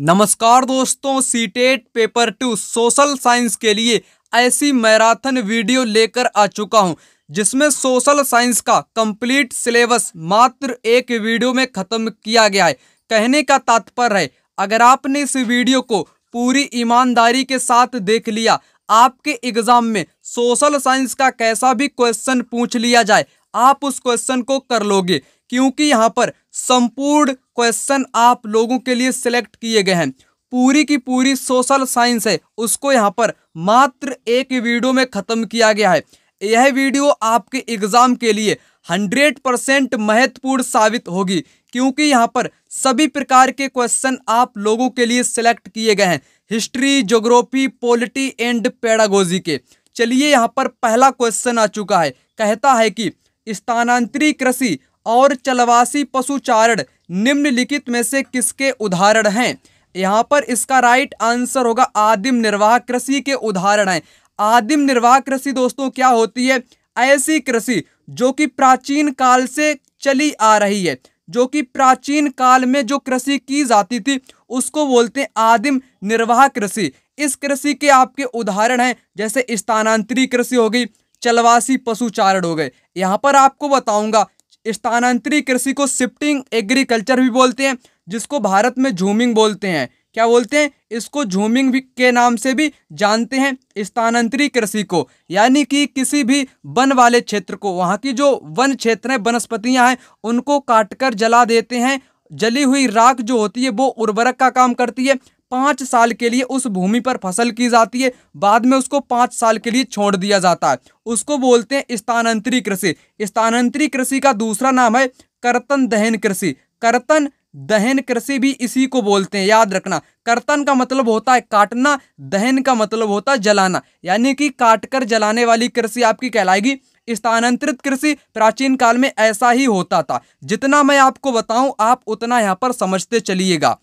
नमस्कार दोस्तों CTET paper two social science के लिए ऐसी मैराथन वीडियो लेकर आ चुका हूं जिसमें सोशल साइंस का कंप्लीट सिलेबस मात्र एक वीडियो में ख़त्म किया गया है कहने का तात्पर्य है अगर आपने इस वीडियो को पूरी ईमानदारी के साथ देख लिया आपके एग्ज़ाम में सोशल साइंस का कैसा भी क्वेश्चन पूछ लिया जाए आप उस क्वेश्चन को कर लोगे क्योंकि यहाँ पर संपूर्ण क्वेश्चन आप लोगों के लिए सिलेक्ट किए गए हैं पूरी की पूरी सोशल साइंस है उसको यहाँ पर मात्र एक वीडियो में ख़त्म किया गया है यह वीडियो आपके एग्ज़ाम के लिए हंड्रेड परसेंट महत्वपूर्ण साबित होगी क्योंकि यहाँ पर सभी प्रकार के क्वेश्चन आप लोगों के लिए सिलेक्ट किए गए हैं history geography polity and pedagogy के चलिए यहाँ पर पहला क्वेश्चन आ चुका है कहता है कि स्थानांतरी कृषि और चलवासी पशुचारण निम्नलिखित में से किसके उदाहरण हैं यहाँ पर इसका राइट आंसर होगा आदिम निर्वाह कृषि के उदाहरण हैं आदिम निर्वाह कृषि दोस्तों क्या होती है ऐसी कृषि जो कि प्राचीन काल से चली आ रही है जो कि प्राचीन काल में जो कृषि की जाती थी उसको बोलते हैं आदिम निर्वाह कृषि इस कृषि के आपके उदाहरण हैं जैसे स्थानांतरी कृषि हो गई चलवासी चारण हो गए यहाँ पर आपको बताऊंगा स्थानांतरी कृषि को शिफ्टिंग एग्रीकल्चर भी बोलते हैं जिसको भारत में झूमिंग बोलते हैं क्या बोलते हैं इसको झूमिंग भी के नाम से भी जानते हैं स्थानांतरी कृषि को यानी कि किसी भी वन वाले क्षेत्र को वहाँ की जो वन क्षेत्र हैं वनस्पतियाँ हैं उनको काटकर जला देते हैं जली हुई राख जो होती है वो उर्वरक का काम करती है पाँच साल के लिए उस भूमि पर फसल की जाती है बाद में उसको पाँच साल के लिए छोड़ दिया जाता है उसको बोलते हैं स्थानांतरी कृषि स्थानांतरी कृषि का दूसरा नाम है करतन दहन कृषि करतन दहन कृषि भी इसी को बोलते हैं याद रखना कर्तन का मतलब होता है काटना दहन का मतलब होता है जलाना यानी कि काटकर जलाने वाली कृषि आपकी कहलाएगी स्थानांतरित कृषि प्राचीन काल में ऐसा ही होता था जितना मैं आपको बताऊं आप उतना यहाँ पर समझते चलिएगा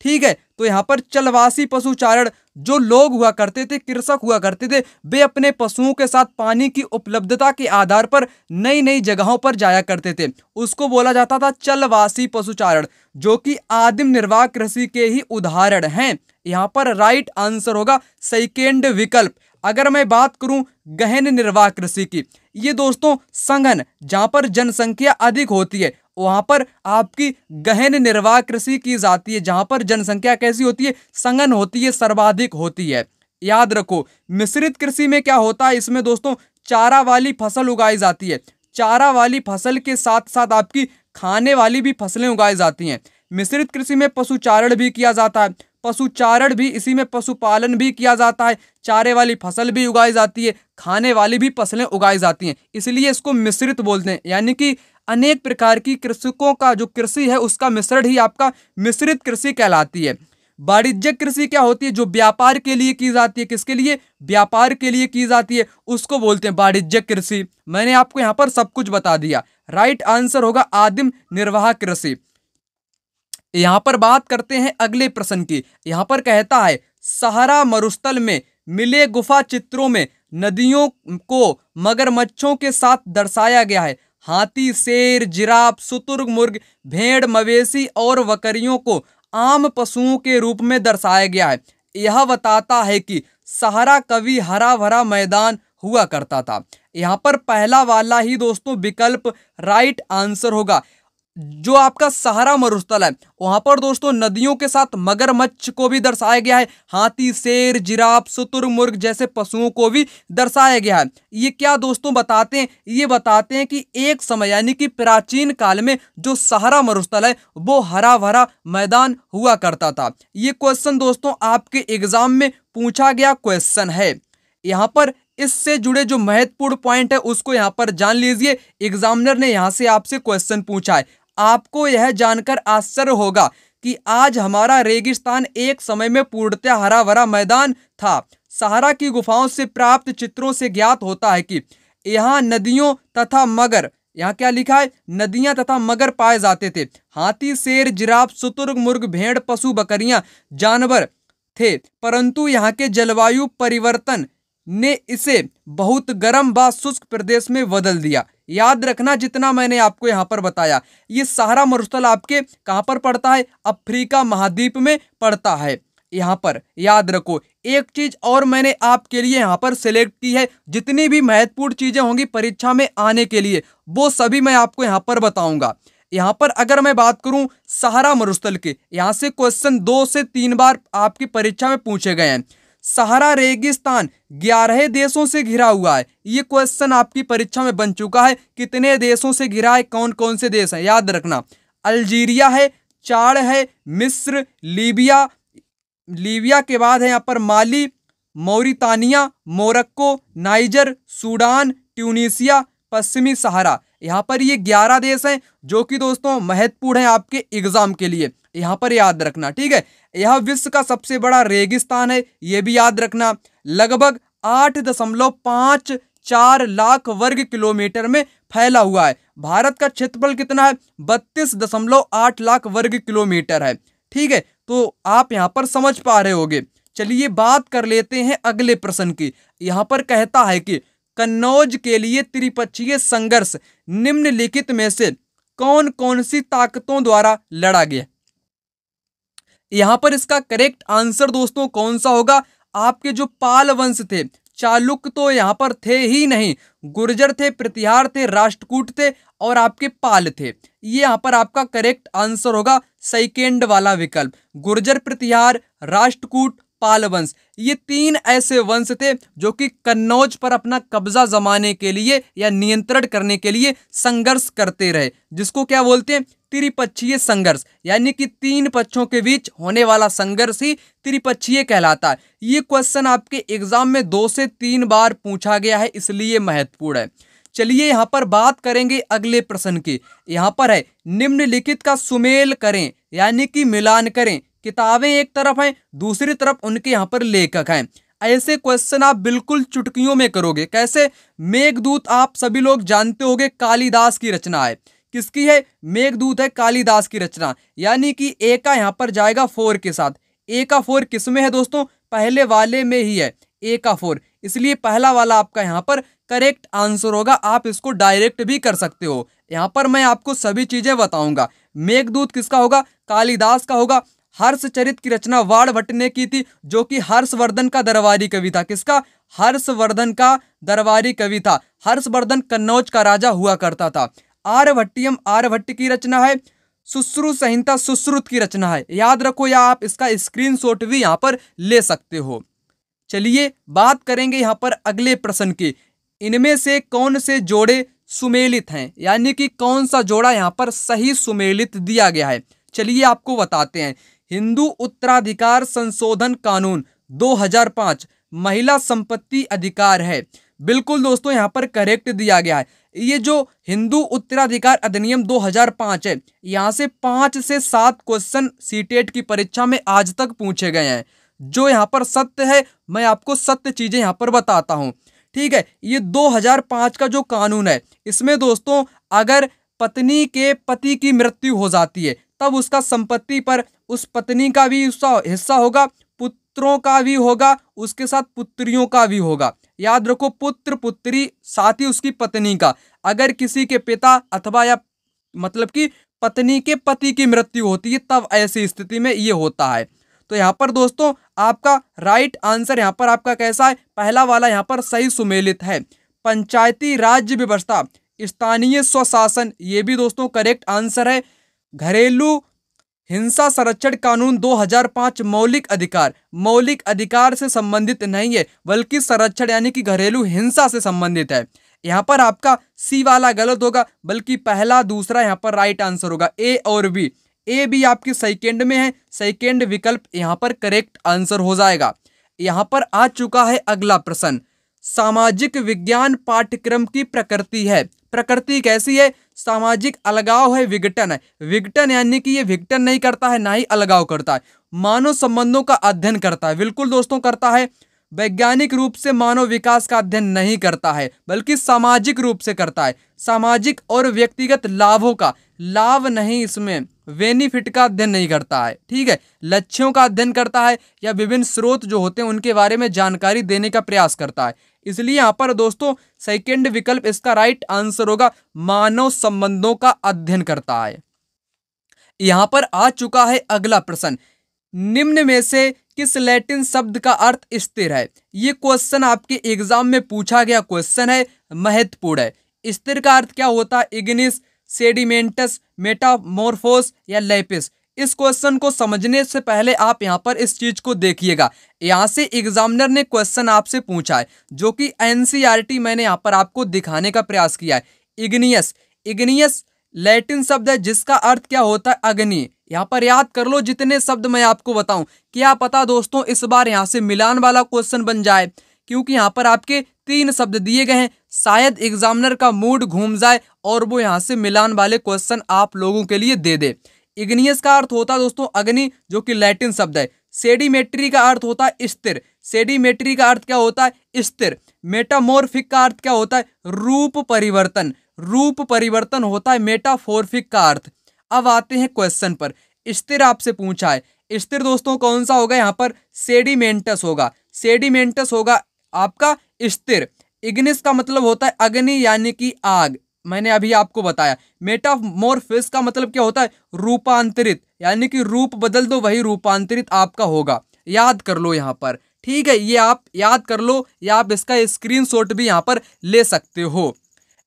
ठीक है तो यहाँ पर चलवासी पशुचारण जो लोग हुआ करते थे कृषक हुआ करते थे वे अपने पशुओं के साथ पानी की उपलब्धता के आधार पर नई नई जगहों पर जाया करते थे उसको बोला जाता था चलवासी पशु चारण जो कि आदिम निर्वाह कृषि के ही उदाहरण हैं यहाँ पर राइट आंसर होगा सेकेंड विकल्प अगर मैं बात करूं गहन निर्वाह कृषि की ये दोस्तों संघन जहाँ पर जनसंख्या अधिक होती है वहाँ पर आपकी गहन निर्वाह कृषि की जाती है जहाँ पर जनसंख्या कैसी होती है संगन होती है सर्वाधिक होती है याद रखो मिश्रित कृषि में क्या होता है इसमें दोस्तों चारा वाली फसल उगाई जाती है चारा वाली फसल के साथ साथ आपकी खाने वाली भी फसलें उगाई जाती हैं मिश्रित कृषि में पशु चारण भी किया जाता है पशु चारण भी इसी में पशुपालन भी किया जाता है चारे वाली फसल भी उगाई जाती है खाने वाली भी फसलें उगाई जाती हैं इसलिए इसको मिश्रित बोलते हैं यानी कि अनेक प्रकार की कृषकों का जो कृषि है उसका मिश्रण ही आपका मिश्रित कृषि कहलाती है वाणिज्यिक कृषि क्या होती है जो व्यापार के लिए की जाती है किसके लिए व्यापार के लिए की जाती है उसको बोलते हैं वाणिज्यिक कृषि मैंने आपको यहाँ पर सब कुछ बता दिया राइट आंसर होगा आदिम निर्वाह कृषि यहाँ पर बात करते हैं अगले प्रश्न की यहाँ पर कहता है सहारा मरुस्थल में मिले गुफा चित्रों में नदियों को मगरमच्छों के साथ दर्शाया गया है हाथी शेर जिराफ सुतुर्ग मुर्ग भेड़ मवेशी और वकरियों को आम पशुओं के रूप में दर्शाया गया है यह बताता है कि सहारा कवि हरा भरा मैदान हुआ करता था यहाँ पर पहला वाला ही दोस्तों विकल्प राइट आंसर होगा जो आपका सहारा मरुस्थल है वहां पर दोस्तों नदियों के साथ मगरमच्छ को भी दर्शाया गया है हाथी शेर जिराफ मुर्ग जैसे पशुओं को भी दर्शाया गया है ये क्या दोस्तों बताते हैं ये बताते हैं कि एक समय यानी कि प्राचीन काल में जो सहारा मरुस्थल है वो हरा भरा मैदान हुआ करता था ये क्वेश्चन दोस्तों आपके एग्जाम में पूछा गया क्वेश्चन है यहाँ पर इससे जुड़े जो महत्वपूर्ण पॉइंट है उसको यहाँ पर जान लीजिए एग्जामिनर ने यहाँ से आपसे क्वेश्चन पूछा है आपको यह जानकर आश्चर्य होगा कि आज हमारा रेगिस्तान एक समय में पूर्णतया हरा भरा मैदान था सहारा की गुफाओं से प्राप्त चित्रों से ज्ञात होता है कि यहाँ नदियों तथा मगर यहाँ क्या लिखा है नदियाँ तथा मगर पाए जाते थे हाथी शेर जिराफ सुतुर्ग मुर्ग भेड़ पशु बकरियाँ जानवर थे परंतु यहाँ के जलवायु परिवर्तन ने इसे बहुत गर्म व शुष्क प्रदेश में बदल दिया याद रखना जितना मैंने आपको यहाँ पर बताया ये सहारा मरुस्थल आपके कहाँ पर पड़ता है अफ्रीका महाद्वीप में पड़ता है यहाँ पर याद रखो एक चीज़ और मैंने आपके लिए यहाँ पर सेलेक्ट की है जितनी भी महत्वपूर्ण चीज़ें होंगी परीक्षा में आने के लिए वो सभी मैं आपको यहाँ पर बताऊँगा यहाँ पर अगर मैं बात करूँ सहारा मरुस्थल के यहाँ से क्वेश्चन दो से तीन बार आपकी परीक्षा में पूछे गए हैं सहारा रेगिस्तान ग्यारह देशों से घिरा हुआ है ये क्वेश्चन आपकी परीक्षा में बन चुका है कितने देशों से घिरा है कौन कौन से देश है याद रखना अल्जीरिया है चाड़ है मिस्र लीबिया लीबिया के बाद है यहाँ पर Mali Mauritania Morocco Niger Sudan Tunisia पश्चिमी सहारा यहाँ पर ये ग्यारह देश हैं जो कि दोस्तों महत्वपूर्ण हैं आपके एग्जाम के लिए यहाँ पर याद रखना ठीक है यह विश्व का सबसे बड़ा रेगिस्तान है यह भी याद रखना लगभग आठ दशमलव पाँच चार लाख वर्ग किलोमीटर में फैला हुआ है भारत का क्षेत्रफल कितना है बत्तीस दशमलव आठ लाख वर्ग किलोमीटर है ठीक है तो आप यहाँ पर समझ पा रहे होगे चलिए बात कर लेते हैं अगले प्रश्न की यहाँ पर कहता है कि कन्नौज के लिए त्रिपक्षीय संघर्ष निम्नलिखित में से कौन कौन सी ताकतों द्वारा लड़ा गया यहां पर इसका करेक्ट आंसर दोस्तों कौन सा होगा आपके जो पाल वंश थे चालुक्य तो यहां पर थे ही नहीं गुर्जर थे प्रतिहार थे राष्ट्रकूट थे और आपके पाल थे ये यहां पर आपका करेक्ट आंसर होगा सेकेंड वाला विकल्प गुर्जर प्रतिहार राष्ट्रकूट पाल वंश ये तीन ऐसे वंश थे जो कि कन्नौज पर अपना कब्जा जमाने के लिए या नियंत्रण करने के लिए संघर्ष करते रहे जिसको क्या बोलते हैं त्रिपक्षीय संघर्ष यानी कि तीन पक्षों के बीच होने वाला संघर्ष ही त्रिपक्षीय कहलाता है ये क्वेश्चन आपके एग्जाम में दो से तीन बार पूछा गया है इसलिए महत्वपूर्ण है चलिए यहाँ पर बात करेंगे अगले प्रश्न की यहाँ पर है निम्नलिखित का सुमेल करें यानी कि मिलान करें किताबें एक तरफ हैं दूसरी तरफ उनके यहाँ पर लेखक हैं ऐसे क्वेश्चन आप बिल्कुल चुटकियों में करोगे कैसे मेघदूत आप सभी लोग जानते होंगे कालिदास की रचना है किसकी है मेघदूत है कालिदास की रचना यानी कि ए का यहाँ पर जाएगा फोर के साथ ए का फोर किस में है दोस्तों पहले वाले में ही है ए का फोर इसलिए पहला वाला आपका यहाँ पर करेक्ट आंसर होगा आप इसको डायरेक्ट भी कर सकते हो यहाँ पर मैं आपको सभी चीज़ें बताऊँगा मेघदूत किसका होगा कालिदास का होगा हर्षचरित की रचना वाड़ भट्ट ने की थी जो कि हर्षवर्धन का दरबारी कवि था किसका हर्षवर्धन का दरबारी कवि था हर्षवर्धन कन्नौज का राजा हुआ करता था आर्यभट्टियम आर्यभट्ट की रचना है सुश्रु संहिता सुश्रुत की रचना है याद रखो या आप इसका स्क्रीनशॉट भी यहाँ पर ले सकते हो चलिए बात करेंगे यहाँ पर अगले प्रश्न की इनमें से कौन से जोड़े सुमेलित हैं यानी कि कौन सा जोड़ा यहाँ पर सही सुमेलित दिया गया है चलिए आपको बताते हैं हिंदू उत्तराधिकार संशोधन कानून 2005 महिला संपत्ति अधिकार है बिल्कुल दोस्तों यहाँ पर करेक्ट दिया गया है ये जो हिंदू उत्तराधिकार अधिनियम 2005 है यहाँ से पाँच से सात क्वेश्चन सीटेट की परीक्षा में आज तक पूछे गए हैं जो यहाँ पर सत्य है मैं आपको सत्य चीज़ें यहाँ पर बताता हूँ ठीक है ये 2005 का जो कानून है इसमें दोस्तों अगर पत्नी के पति की मृत्यु हो जाती है तब उसका संपत्ति पर उस पत्नी का भी उसका हिस्सा होगा पुत्रों का भी होगा उसके साथ पुत्रियों का भी होगा याद रखो पुत्र पुत्री साथ ही उसकी पत्नी का अगर किसी के पिता अथवा या मतलब कि पत्नी के पति की मृत्यु होती है तब ऐसी स्थिति में ये होता है तो यहाँ पर दोस्तों आपका राइट आंसर यहाँ पर आपका कैसा है पहला वाला यहाँ पर सही सुमेलित है पंचायती राज्य व्यवस्था स्थानीय स्वशासन ये भी दोस्तों करेक्ट आंसर है घरेलू हिंसा संरक्षण कानून 2005 मौलिक अधिकार मौलिक अधिकार से संबंधित नहीं है बल्कि संरक्षण यानी कि घरेलू हिंसा से संबंधित है यहाँ पर आपका सी वाला गलत होगा बल्कि पहला दूसरा यहाँ पर राइट आंसर होगा ए और बी ए बी आपकी सेकेंड में है सेकेंड विकल्प यहाँ पर करेक्ट आंसर हो जाएगा यहाँ पर आ चुका है अगला प्रश्न सामाजिक विज्ञान पाठ्यक्रम की प्रकृति है प्रकृति कैसी है सामाजिक अलगाव है विघटन है विघटन यानी कि ये विघटन नहीं करता है ना ही अलगाव करता है मानव संबंधों का अध्ययन करता है बिल्कुल दोस्तों करता है वैज्ञानिक रूप से मानव विकास का अध्ययन नहीं करता है बल्कि सामाजिक रूप से करता है सामाजिक और व्यक्तिगत लाभों का लाभ नहीं इसमें बेनिफिट का अध्ययन नहीं करता है ठीक है लक्ष्यों का अध्ययन करता है या विभिन्न स्रोत जो होते हैं उनके बारे में जानकारी देने का प्रयास करता है इसलिए यहाँ पर दोस्तों सेकेंड विकल्प इसका राइट आंसर होगा मानव संबंधों का अध्ययन करता है यहां पर आ चुका है अगला प्रश्न निम्न में से किस लैटिन शब्द का अर्थ स्थिर है ये क्वेश्चन आपके एग्जाम में पूछा गया क्वेश्चन है महत्वपूर्ण है स्थिर का अर्थ क्या होता है इग्निस सेडिमेंटस मेटामोरफोस या लेपिस इस क्वेश्चन को समझने से पहले आप यहाँ पर इस चीज को देखिएगा यहाँ से एग्जामिनर ने क्वेश्चन आपसे पूछा है जो कि एनसीईआरटी e मैंने यहाँ पर आपको दिखाने का प्रयास किया है इग्नियस इग्नियस लैटिन शब्द है जिसका अर्थ क्या होता है अग्नि यहाँ पर याद कर लो जितने शब्द मैं आपको बताऊं क्या पता दोस्तों इस बार यहाँ से मिलान वाला क्वेश्चन बन जाए क्योंकि यहाँ पर आपके तीन शब्द दिए गए हैं शायद एग्जामिनर का मूड घूम जाए और वो यहाँ से मिलान वाले क्वेश्चन आप लोगों के लिए दे दे इग्नियस का अर्थ होता है दोस्तों अग्नि जो कि लैटिन शब्द है सेडिमेट्री का अर्थ होता है स्थिर सेडिमेट्री का अर्थ क्या होता है स्थिर मेटामोर्फिक का अर्थ क्या होता है रूप परिवर्तन रूप परिवर्तन होता है मेटाफोर्फिक का अर्थ अब आते हैं क्वेश्चन पर स्थिर आपसे पूछा है स्थिर दोस्तों कौन सा होगा यहाँ पर सेडिमेंटस होगा सेडिमेंटस होगा आपका स्थिर इग्निस का मतलब होता है अग्नि यानी कि आग मैंने अभी आपको बताया मेटामोरफिस का मतलब क्या होता है रूपांतरित यानी कि रूप बदल दो वही रूपांतरित आपका होगा याद कर लो यहाँ पर ठीक है ये आप याद कर लो या आप इसका स्क्रीनशॉट भी यहाँ पर ले सकते हो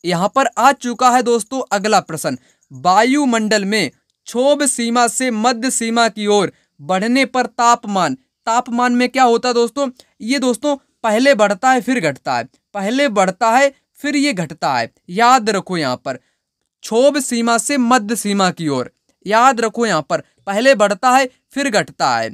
यहाँ पर आ चुका है दोस्तों अगला प्रश्न वायुमंडल में क्षोभ सीमा से मध्य सीमा की ओर बढ़ने पर तापमान तापमान में क्या होता है दोस्तों ये दोस्तों पहले बढ़ता है फिर घटता है पहले बढ़ता है फिर ये घटता है याद रखो यहाँ पर क्षोभ सीमा से मध्य सीमा की ओर याद रखो यहाँ पर पहले बढ़ता है फिर घटता है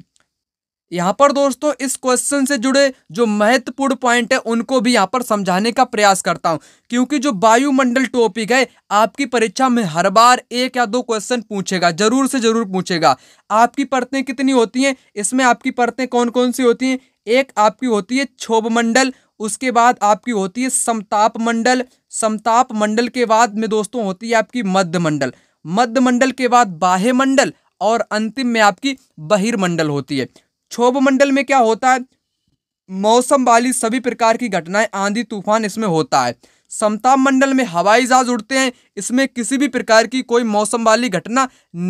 यहाँ पर दोस्तों इस क्वेश्चन से जुड़े जो महत्वपूर्ण पॉइंट है उनको भी यहाँ पर समझाने का प्रयास करता हूँ क्योंकि जो वायुमंडल टॉपिक है आपकी परीक्षा में हर बार एक या दो क्वेश्चन पूछेगा जरूर से जरूर पूछेगा आपकी परतें कितनी होती हैं इसमें आपकी परतें कौन कौन सी होती हैं एक आपकी होती है क्षोभ मंडल उसके बाद आपकी होती है समताप मंडल समताप मंडल के बाद में दोस्तों होती है आपकी मध्य मंडल मध्य मंडल के बाद बाह्य मंडल और अंतिम में आपकी बहिर्मंडल होती है क्षोभ मंडल में क्या होता है मौसम वाली सभी प्रकार की घटनाएं आंधी तूफान इसमें होता है समताप मंडल में हवाई जहाज उड़ते हैं इसमें किसी भी प्रकार की कोई मौसम वाली घटना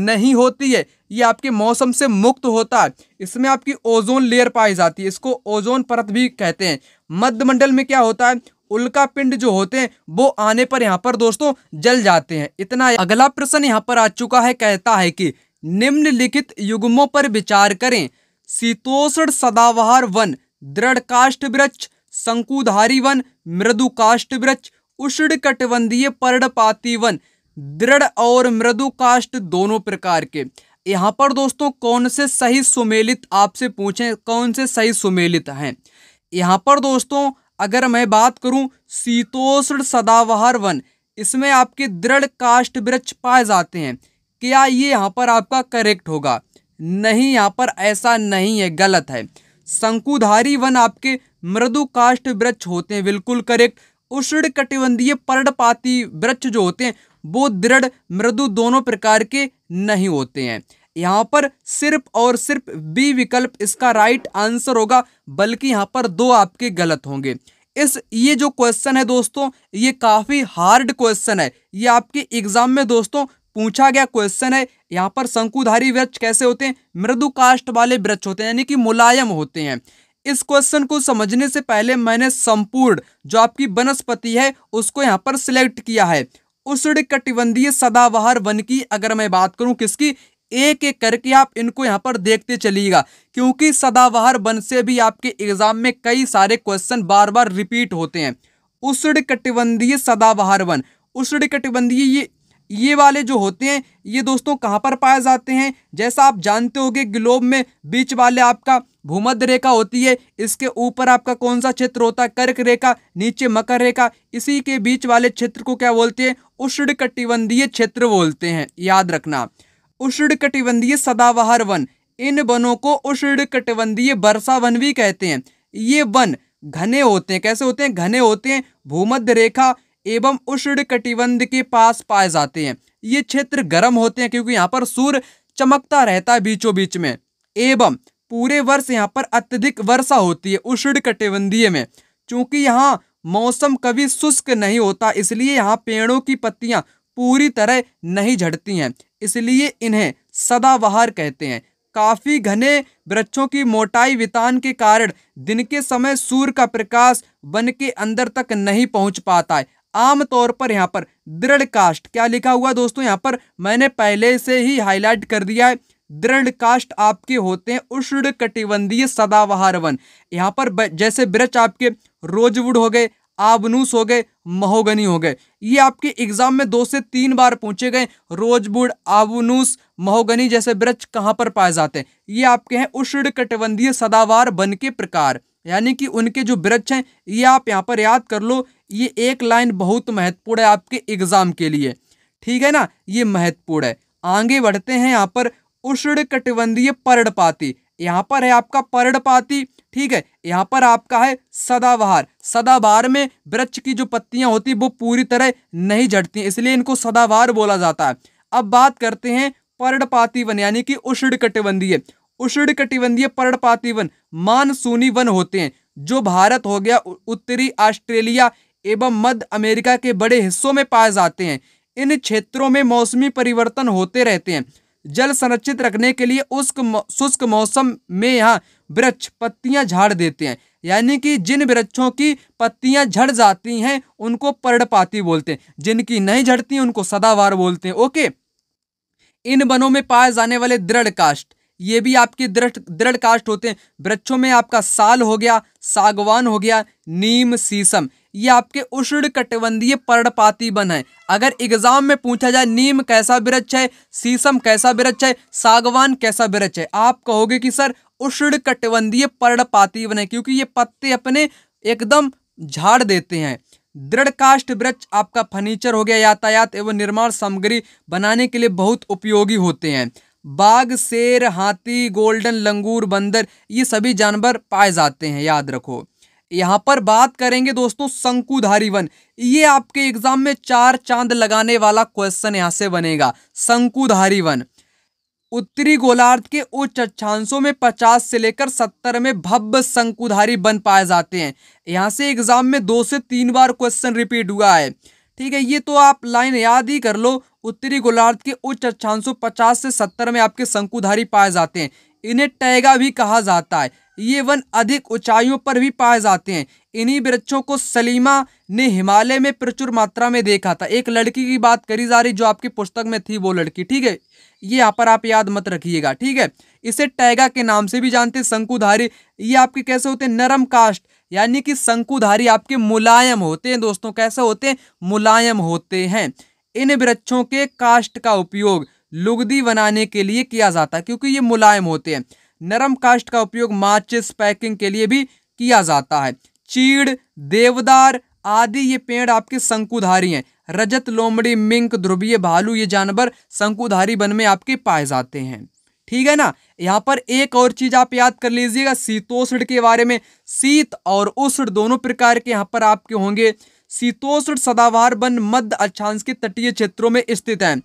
नहीं होती है ये आपके मौसम से मुक्त होता है इसमें आपकी ओजोन लेयर पाई जाती है इसको ओजोन परत भी कहते हैं मध्यमंडल में क्या होता है उल्का पिंड जो होते हैं वो आने पर यहाँ पर दोस्तों जल जाते हैं इतना अगला प्रश्न यहाँ पर आ चुका है कहता है कि निम्नलिखित युग्मों पर विचार करें शीतोषण सदावहार वन दृढ़ काष्ठ वृक्ष शंकुधारी वन मृदु काष्ठ वृक्ष उष्ण कटबंधीय पर्णपाती वन दृढ़ और मृदु काष्ठ दोनों प्रकार के यहाँ पर दोस्तों कौन से सही सुमेलित आपसे पूछें कौन से सही सुमेलित हैं यहाँ पर दोस्तों अगर मैं बात करूँ शीतोष्ण सदाबहार वन इसमें आपके दृढ़ काष्ठ वृक्ष पाए जाते हैं क्या ये यहाँ पर आपका करेक्ट होगा नहीं यहाँ पर ऐसा नहीं है गलत है शंकुधारी वन आपके मृदु काष्ठ वृक्ष होते हैं बिल्कुल करेक्ट उष्ण कटिबंधीय पर्णपाती वृक्ष जो होते हैं वो दृढ़ मृदु दोनों प्रकार के नहीं होते हैं यहां पर सिर्फ और सिर्फ बी विकल्प इसका राइट आंसर होगा बल्कि यहां पर दो आपके गलत होंगे इस ये जो क्वेश्चन है दोस्तों ये काफ़ी हार्ड क्वेश्चन है ये आपके एग्जाम में दोस्तों पूछा गया क्वेश्चन है यहाँ पर शंकुधारी वृक्ष कैसे होते हैं मृदु काष्ट वाले वृक्ष होते हैं यानी कि मुलायम होते हैं इस क्वेश्चन को समझने से पहले मैंने संपूर्ण जो आपकी वनस्पति है उसको यहाँ पर सिलेक्ट किया है उष्ण कटिबंधीय सदाबहार वन की अगर मैं बात करूं किसकी एक एक करके आप इनको यहाँ पर देखते चलिएगा क्योंकि सदाबहार वन से भी आपके एग्जाम में कई सारे क्वेश्चन बार बार रिपीट होते हैं उष्ण कटिबंधीय सदाबहार वन उष्ण कटिबंधीय ये ये वाले जो होते हैं ये दोस्तों कहाँ पर पाए जाते हैं जैसा आप जानते हो ग्लोब में बीच वाले आपका भूमध्य रेखा होती है इसके ऊपर आपका कौन सा क्षेत्र होता है कर्क रेखा नीचे मकर रेखा इसी के बीच वाले क्षेत्र को क्या बोलते हैं उष्ण कटिबंधीय क्षेत्र बोलते हैं याद रखना उष्ण कटिबंधीय सदाबहार वन इन वनों को उष्ण कटिबंधीय वर्षा वन भी कहते हैं ये वन घने होते हैं कैसे होते हैं घने होते हैं भूमध्य रेखा एवं उष्ण कटिबंध के पास पाए जाते हैं ये क्षेत्र गर्म होते हैं क्योंकि यहाँ पर सूर्य चमकता रहता है बीचों बीच में एवं पूरे वर्ष यहाँ पर अत्यधिक वर्षा होती है उष्ण कटिबंधीय में चूंकि यहाँ मौसम कभी शुष्क नहीं होता इसलिए यहाँ पेड़ों की पत्तियाँ पूरी तरह नहीं झड़ती हैं इसलिए इन्हें सदाबहार कहते हैं काफ़ी घने वृक्षों की मोटाई वितान के कारण दिन के समय सूर्य का प्रकाश वन के अंदर तक नहीं पहुंच पाता है आमतौर पर यहाँ पर दृढ़ काष्ट क्या लिखा हुआ दोस्तों यहाँ पर मैंने पहले से ही हाईलाइट कर दिया है दृढ़ काष्ट आपके होते हैं उष्ण कटिबंधीय सदाबहार वन यहाँ पर जैसे वृक्ष आपके रोजवुड हो गए आबनूस हो गए महोगनी हो गए ये आपके एग्जाम में दो से तीन बार पूछे गए रोजबुड आबनूस महोगनी जैसे वृक्ष कहाँ पर पाए जाते हैं ये आपके हैं उष्ण कटिबंधीय सदावार बन के प्रकार यानी कि उनके जो वृक्ष हैं ये आप यहाँ पर याद कर लो ये एक लाइन बहुत महत्वपूर्ण है आपके एग्जाम के लिए ठीक है ना ये महत्वपूर्ण है आगे बढ़ते हैं यहाँ पर उष्ण कटिबंधीय पर्णपाती यहाँ पर है आपका पर्णपाती ठीक है यहाँ पर आपका है सदाबहार सदाबहार में वृक्ष की जो पत्तियां होती वो पूरी तरह नहीं झड़ती इसलिए इनको सदाबहार बोला जाता है अब बात करते हैं पर्णपाती वन यानी कि उष्ण कटिबंधीय उष्ण कटिबंधीय पर्णपाती वन मानसूनी वन होते हैं जो भारत हो गया उत्तरी ऑस्ट्रेलिया एवं मध्य अमेरिका के बड़े हिस्सों में पाए जाते हैं इन क्षेत्रों में मौसमी परिवर्तन होते रहते हैं जल संरक्षित रखने के लिए उष्क शुष्क मौसम में यहाँ वृक्ष पत्तियाँ झाड़ देते हैं यानी कि जिन वृक्षों की पत्तियां झड़ जाती हैं उनको पर्णपाती बोलते हैं जिनकी नहीं झड़ती उनको सदावार बोलते हैं ओके इन वनों में पाए जाने वाले दृढ़ काष्ट ये भी आपके दृढ़ दृढ़ काष्ट होते हैं वृक्षों में आपका साल हो गया सागवान हो गया नीम शीशम ये आपके उष्ण कटबंधीय पर्णपाती वन है अगर एग्जाम में पूछा जाए नीम कैसा वृक्ष है शीशम कैसा वृक्ष है सागवान कैसा वृक्ष है आप कहोगे कि सर उष्ण कटिबंधीय पर्णपाती वन है क्योंकि ये पत्ते अपने एकदम झाड़ देते हैं दृढ़ काष्ठ वृक्ष आपका फर्नीचर हो गया यातायात एवं निर्माण सामग्री बनाने के लिए बहुत उपयोगी होते हैं बाघ शेर हाथी गोल्डन लंगूर बंदर ये सभी जानवर पाए जाते हैं याद रखो यहाँ पर बात करेंगे दोस्तों शंकुधारी वन ये आपके एग्जाम में चार चांद लगाने वाला क्वेश्चन यहाँ से बनेगा शंकुधारी वन उत्तरी गोलार्ध के उच्च अच्छांशों में 50 से लेकर 70 में भव्य शंकुधारी बन पाए जाते हैं यहाँ से एग्जाम में दो से तीन बार क्वेश्चन रिपीट हुआ है ठीक है ये तो आप लाइन याद ही कर लो उत्तरी गोलार्ध के उच्च अच्छांशों पचास से सत्तर में आपके शंकुधारी पाए जाते हैं इन्हें टैगा भी कहा जाता है ये वन अधिक ऊंचाइयों पर भी पाए जाते हैं इन्हीं वृक्षों को सलीमा ने हिमालय में प्रचुर मात्रा में देखा था एक लड़की की बात करी जा रही जो आपकी पुस्तक में थी वो लड़की ठीक है ये यहाँ पर आप याद मत रखिएगा ठीक है इसे टैगा के नाम से भी जानते हैं शंकुधारी ये आपके कैसे होते हैं नरम कास्ट यानी कि शंकुधारी आपके मुलायम होते हैं दोस्तों कैसे होते हैं मुलायम होते हैं इन वृक्षों के कास्ट का उपयोग लुगदी बनाने के लिए किया जाता है क्योंकि ये मुलायम होते हैं नरम काष्ट का उपयोग माचिस पैकिंग के लिए भी किया जाता है चीड़ देवदार आदि ये पेड़ आपके शंकुधारी हैं रजत लोमड़ी मिंक ध्रुवीय भालू ये जानवर शंकुधारी वन में आपके पाए जाते हैं ठीक है ना यहाँ पर एक और चीज आप याद कर लीजिएगा शीतोष्ण के बारे में शीत और उष्ण दोनों प्रकार के यहाँ पर आपके होंगे शीतोष्ण सदावार वन मध्य अक्षांश के तटीय क्षेत्रों में स्थित हैं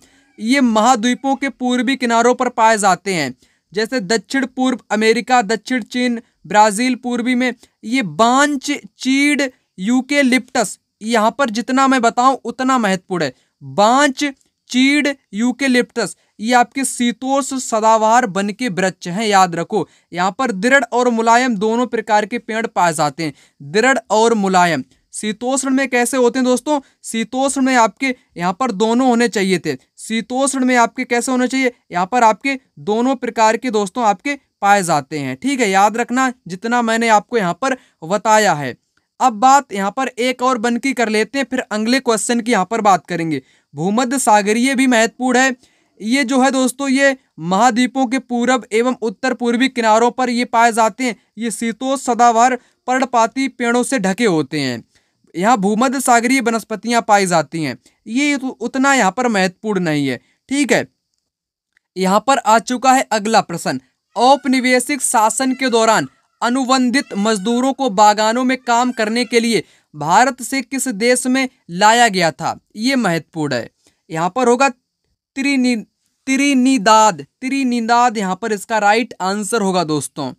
ये महाद्वीपों के पूर्वी किनारों पर पाए जाते हैं जैसे दक्षिण पूर्व अमेरिका दक्षिण चीन ब्राज़ील पूर्वी में ये बांच चीड़ यूके लिप्टस यहाँ पर जितना मैं बताऊँ उतना महत्वपूर्ण है बांच चीड़ यूके लिप्टस ये आपके शीतोष सदावार बन के वृक्ष हैं याद रखो यहाँ पर दृढ़ और मुलायम दोनों प्रकार के पेड़ पाए जाते हैं दृढ़ और मुलायम शीतोष्ण में कैसे होते हैं दोस्तों शीतोष्ण में आपके यहाँ पर दोनों होने चाहिए थे शीतोष्ण में आपके कैसे होने चाहिए यहाँ पर आपके दोनों प्रकार के दोस्तों आपके पाए जाते हैं ठीक है याद रखना जितना मैंने आपको यहाँ पर बताया है अब बात यहाँ पर एक और बन की कर लेते हैं फिर अगले क्वेश्चन की यहाँ पर बात करेंगे भूमध्य सागरीय भी महत्वपूर्ण है ये जो है दोस्तों ये महाद्वीपों के पूरब एवं उत्तर पूर्वी किनारों पर ये पाए जाते हैं ये शीतोष सदावार पर्णपाती पेड़ों से ढके होते हैं यहाँ भूमध्य सागरीय वनस्पतियाँ पाई जाती हैं ये उतना यहाँ पर महत्वपूर्ण नहीं है ठीक है यहाँ पर आ चुका है अगला प्रश्न औपनिवेशिक शासन के दौरान अनुबंधित मजदूरों को बागानों में काम करने के लिए भारत से किस देश में लाया गया था ये महत्वपूर्ण है यहाँ पर होगा त्रिनी त्रिनिदाद त्रिनिदाद यहाँ पर इसका राइट आंसर होगा दोस्तों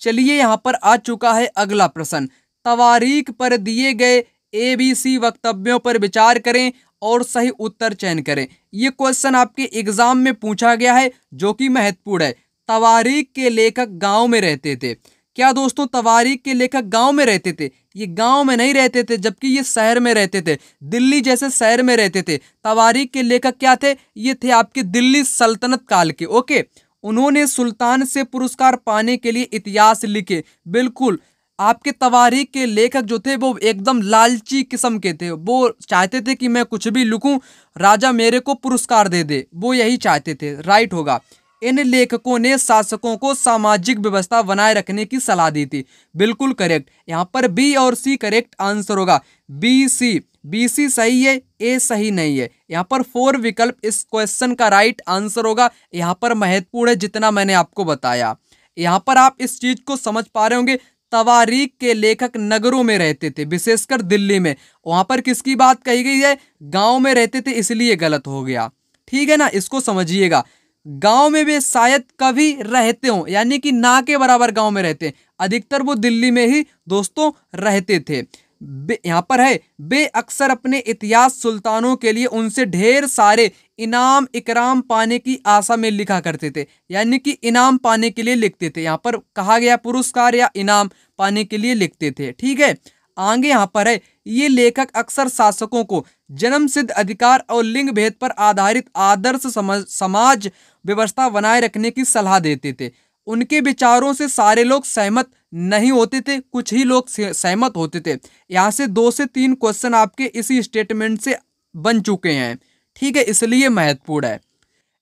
चलिए यहाँ पर आ चुका है अगला प्रश्न तवारीख पर दिए गए ए बी सी वक्तव्यों पर विचार करें और सही उत्तर चयन करें ये क्वेश्चन आपके एग्जाम में पूछा गया है जो कि महत्वपूर्ण है तवारीक के लेखक गांव में रहते थे क्या दोस्तों तवारीक के लेखक गांव में रहते थे ये गांव में नहीं रहते थे जबकि ये शहर में रहते थे दिल्ली जैसे शहर में रहते थे तवारीक के लेखक क्या थे ये थे आपके दिल्ली सल्तनत काल के ओके उन्होंने सुल्तान से पुरस्कार पाने के लिए इतिहास लिखे बिल्कुल आपके तवारीख के लेखक जो थे वो एकदम लालची किस्म के थे वो चाहते थे कि मैं कुछ भी लिखूं राजा मेरे को पुरस्कार दे दे वो यही चाहते थे राइट होगा इन लेखकों ने शासकों को सामाजिक व्यवस्था बनाए रखने की सलाह दी थी बिल्कुल करेक्ट यहाँ पर बी और सी करेक्ट आंसर होगा बी सी बी सी सही है ए सही नहीं है यहाँ पर फोर विकल्प इस क्वेश्चन का राइट आंसर होगा यहाँ पर महत्वपूर्ण है जितना मैंने आपको बताया यहाँ पर आप इस चीज़ को समझ पा रहे होंगे तवारीख के लेखक नगरों में रहते थे विशेषकर दिल्ली में वहाँ पर किसकी बात कही गई है गाँव में रहते थे इसलिए गलत हो गया ठीक है ना इसको समझिएगा गांव में वे शायद कभी रहते हों यानी कि ना के बराबर गांव में रहते हैं अधिकतर वो दिल्ली में ही दोस्तों रहते थे यहाँ पर है वे अक्सर अपने इतिहास सुल्तानों के लिए उनसे ढेर सारे इनाम इकराम पाने की आशा में लिखा करते थे यानी कि इनाम पाने के लिए लिखते थे यहाँ पर कहा गया पुरस्कार या इनाम पाने के लिए लिखते थे ठीक है आगे यहाँ पर है ये लेखक अक्सर शासकों को जन्म सिद्ध अधिकार और लिंग भेद पर आधारित आदर्श समाज व्यवस्था बनाए रखने की सलाह देते थे उनके विचारों से सारे लोग सहमत नहीं होते थे कुछ ही लोग सहमत होते थे यहाँ से दो से तीन क्वेश्चन आपके इसी स्टेटमेंट से बन चुके हैं ठीक है इसलिए महत्वपूर्ण है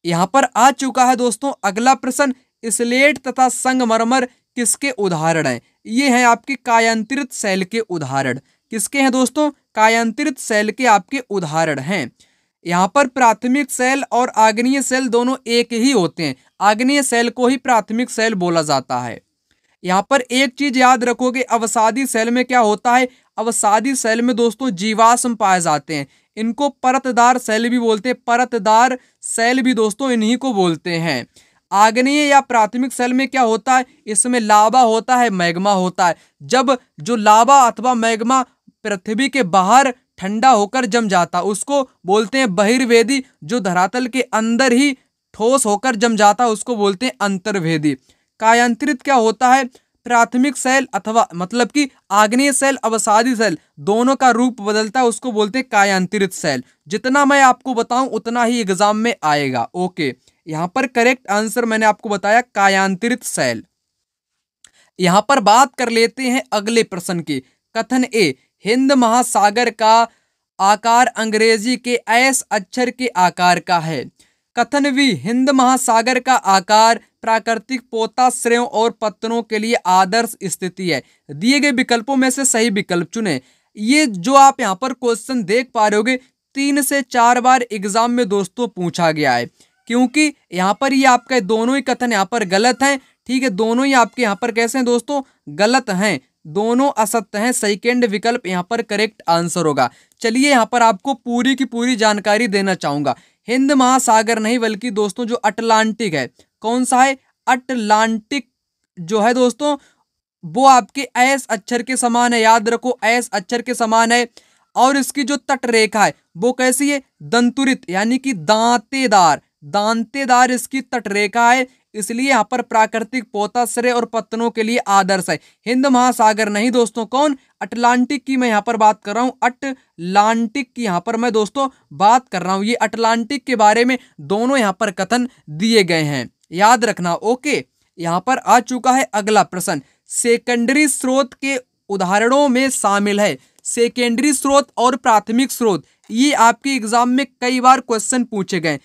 यहाँ पर आ चुका है दोस्तों अगला प्रश्न स्लेट तथा संगमरमर किसके उदाहरण हैं ये हैं आपके कायांतरित शैल के उदाहरण किसके हैं दोस्तों कायांतरित शैल के आपके उदाहरण हैं यहाँ पर प्राथमिक सेल और आग्नेय सेल दोनों एक ही होते हैं आग्नेय सेल को ही प्राथमिक सेल बोला जाता है यहाँ पर एक चीज याद रखोगे अवसादी सेल में क्या होता है अवसादी सेल में दोस्तों जीवाश्म पाए जाते हैं इनको परतदार सेल भी बोलते हैं परतदार सेल भी दोस्तों इन्हीं को बोलते हैं आग्नेय या प्राथमिक सेल में क्या होता है इसमें लावा होता है मैग्मा होता है जब जो लावा अथवा मैग्मा पृथ्वी के बाहर ठंडा होकर जम जाता उसको बोलते हैं बहिर्वेदी जो धरातल के अंदर ही ठोस होकर जम जाता उसको बोलते हैं अंतर्वेदी कायांत्रित क्या होता है प्राथमिक सेल अथवा मतलब कि आग्नेय सेल अवसादी सेल दोनों का रूप बदलता है उसको बोलते हैं कायांतरित सेल जितना मैं आपको बताऊं उतना ही एग्जाम में आएगा ओके यहां पर करेक्ट आंसर मैंने आपको बताया कायांतरित सेल यहां पर बात कर लेते हैं अगले प्रश्न की कथन ए हिंद महासागर का आकार अंग्रेजी के एस अक्षर के आकार का है कथन भी हिंद महासागर का आकार प्राकृतिक पोता श्रेय और पत्तनों के लिए आदर्श स्थिति है दिए गए विकल्पों में से सही विकल्प चुने ये जो आप यहाँ पर क्वेश्चन देख पा रहे होगे तीन से चार बार एग्जाम में दोस्तों पूछा गया है क्योंकि यहाँ पर ये आपका दोनों ही कथन यहाँ पर गलत हैं ठीक है दोनों ही आपके यहाँ पर कैसे हैं दोस्तों गलत हैं दोनों असत्य हैं सेकेंड विकल्प यहाँ पर करेक्ट आंसर होगा चलिए यहाँ पर आपको पूरी की पूरी जानकारी देना चाहूँगा हिंद महासागर नहीं बल्कि दोस्तों जो अटलांटिक है कौन सा है अटलांटिक जो है दोस्तों वो आपके एस अक्षर के समान है याद रखो एस अक्षर के समान है और इसकी जो तटरेखा है वो कैसी है दंतुरित यानी कि दांतेदार दांतेदार इसकी तटरेखा है इसलिए यहाँ पर प्राकृतिक पोताश्रय और पत्तनों के लिए आदर्श है हिंद महासागर नहीं दोस्तों कौन अटलांटिक की मैं यहाँ पर बात कर रहा हूँ अटलांटिक की यहाँ पर मैं दोस्तों बात कर रहा हूँ ये अटलांटिक के बारे में दोनों यहाँ पर कथन दिए गए हैं याद रखना ओके यहाँ पर आ चुका है अगला प्रश्न सेकेंडरी स्रोत के उदाहरणों में शामिल है सेकेंडरी स्रोत और प्राथमिक स्रोत ये आपके एग्जाम में कई बार क्वेश्चन पूछे गए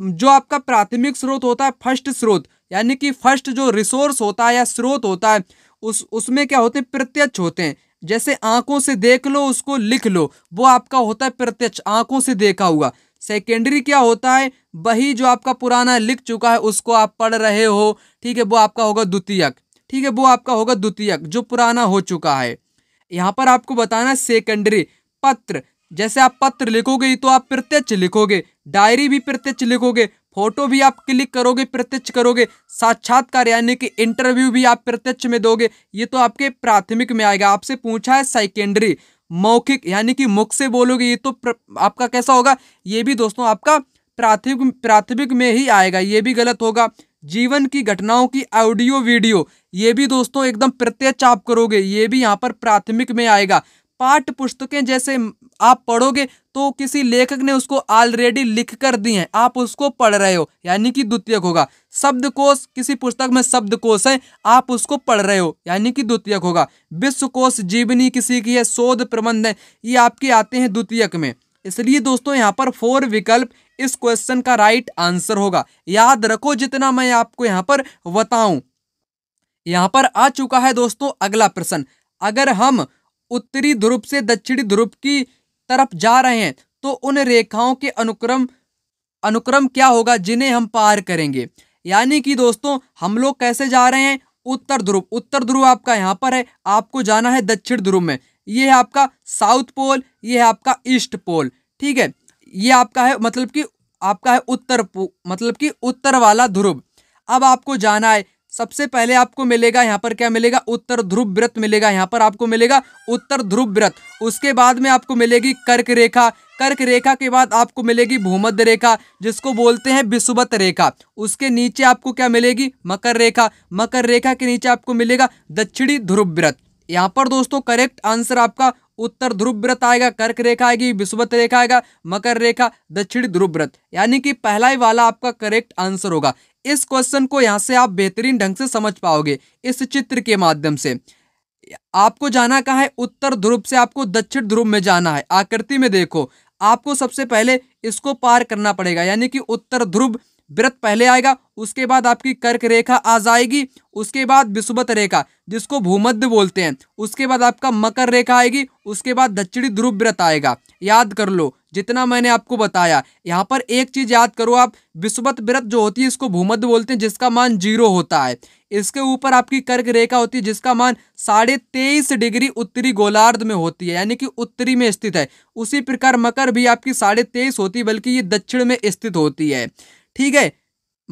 जो आपका प्राथमिक स्रोत होता है फर्स्ट स्रोत यानी कि फर्स्ट जो रिसोर्स होता है या स्रोत होता है उस उसमें क्या होते हैं प्रत्यक्ष होते हैं जैसे आंखों से देख लो उसको लिख लो वो आपका होता है प्रत्यक्ष आंखों से देखा हुआ सेकेंडरी क्या होता है वही जो आपका पुराना लिख चुका है उसको आप पढ़ रहे हो ठीक है वो आपका होगा द्वितीयक ठीक है वो आपका होगा द्वितीयक जो पुराना हो चुका है यहाँ पर आपको बताना है सेकेंडरी पत्र जैसे आप पत्र लिखोगे तो आप प्रत्यक्ष लिखोगे डायरी भी प्रत्यक्ष लिखोगे फोटो भी आप क्लिक करोगे प्रत्यक्ष करोगे साक्षात्कार यानी कि इंटरव्यू भी आप प्रत्यक्ष में दोगे ये तो आपके प्राथमिक में आएगा आपसे पूछा है सेकेंडरी मौखिक यानी कि मुख से बोलोगे ये तो प्र, आपका कैसा होगा ये भी दोस्तों आपका प्राथमिक प्राथमिक में ही आएगा ये भी गलत होगा जीवन की घटनाओं की ऑडियो वीडियो ये भी दोस्तों एकदम प्रत्यक्ष आप करोगे ये भी यहाँ पर प्राथमिक में आएगा पाठ पुस्तकें जैसे आप पढ़ोगे तो किसी लेखक ने उसको ऑलरेडी लिख कर दी है आप उसको पढ़ रहे हो यानी कि द्वितीयक होगा शब्दकोश किसी पुस्तक में शब्दकोश है आप उसको पढ़ रहे हो यानी कि द्वितीयक होगा विश्वकोश जीवनी किसी की है शोध प्रबंध है ये आपके आते हैं द्वितीयक में इसलिए दोस्तों यहाँ पर फोर विकल्प इस क्वेश्चन का राइट आंसर होगा याद रखो जितना मैं आपको यहाँ पर बताऊं यहाँ पर आ चुका है दोस्तों अगला प्रश्न अगर हम उत्तरी ध्रुव से दक्षिणी ध्रुव की तरफ जा रहे हैं तो उन रेखाओं के अनुक्रम अनुक्रम क्या होगा जिन्हें हम पार करेंगे यानी कि दोस्तों हम लोग कैसे जा रहे हैं उत्तर ध्रुव उत्तर ध्रुव आपका यहाँ पर है आपको जाना है दक्षिण ध्रुव में ये है आपका साउथ पोल ये है आपका ईस्ट पोल ठीक है ये आपका है मतलब कि आपका है उत्तर मतलब कि उत्तर वाला ध्रुव अब आपको जाना है सबसे पहले आपको मिलेगा यहाँ पर क्या मिलेगा उत्तर ध्रुव व्रत मिलेगा यहाँ पर आपको मिलेगा उत्तर ध्रुव व्रत उसके बाद में आपको मिलेगी कर्क रेखा कर्क रेखा के बाद आपको मिलेगी भूमध्य रेखा जिसको बोलते हैं विषुवत रेखा उसके नीचे आपको क्या मिलेगी मकर रेखा मकर रेखा के नीचे आपको मिलेगा दक्षिणी ध्रुव व्रत यहाँ पर दोस्तों करेक्ट आंसर आपका उत्तर ध्रुव व्रत आएगा कर्क रेखा आएगी विषुवत रेखा आएगा मकर रेखा दक्षिणी ध्रुव व्रत यानी कि पहला ही वाला आपका करेक्ट आंसर होगा इस क्वेश्चन को यहाँ से आप बेहतरीन ढंग से समझ पाओगे इस चित्र के माध्यम से आपको जाना कहाँ है उत्तर ध्रुव से आपको दक्षिण ध्रुव में जाना है आकृति में देखो आपको सबसे पहले इसको पार करना पड़ेगा यानी कि उत्तर ध्रुव व्रत पहले आएगा उसके बाद आपकी कर्क रेखा आ जाएगी उसके बाद विषुवत रेखा जिसको भूमध्य बोलते हैं उसके बाद आपका मकर रेखा आएगी उसके बाद दक्षिणी ध्रुव व्रत आएगा याद कर लो जितना मैंने आपको बताया यहाँ पर एक चीज़ याद करो आप विश्वत व्रत जो होती है इसको भूमध्य बोलते हैं जिसका मान जीरो होता है इसके ऊपर आपकी कर्क रेखा होती है जिसका मान साढ़े तेईस डिग्री उत्तरी गोलार्ध में होती है यानी कि उत्तरी में स्थित है उसी प्रकार मकर भी आपकी साढ़े तेईस होती है बल्कि ये दक्षिण में स्थित होती है ठीक है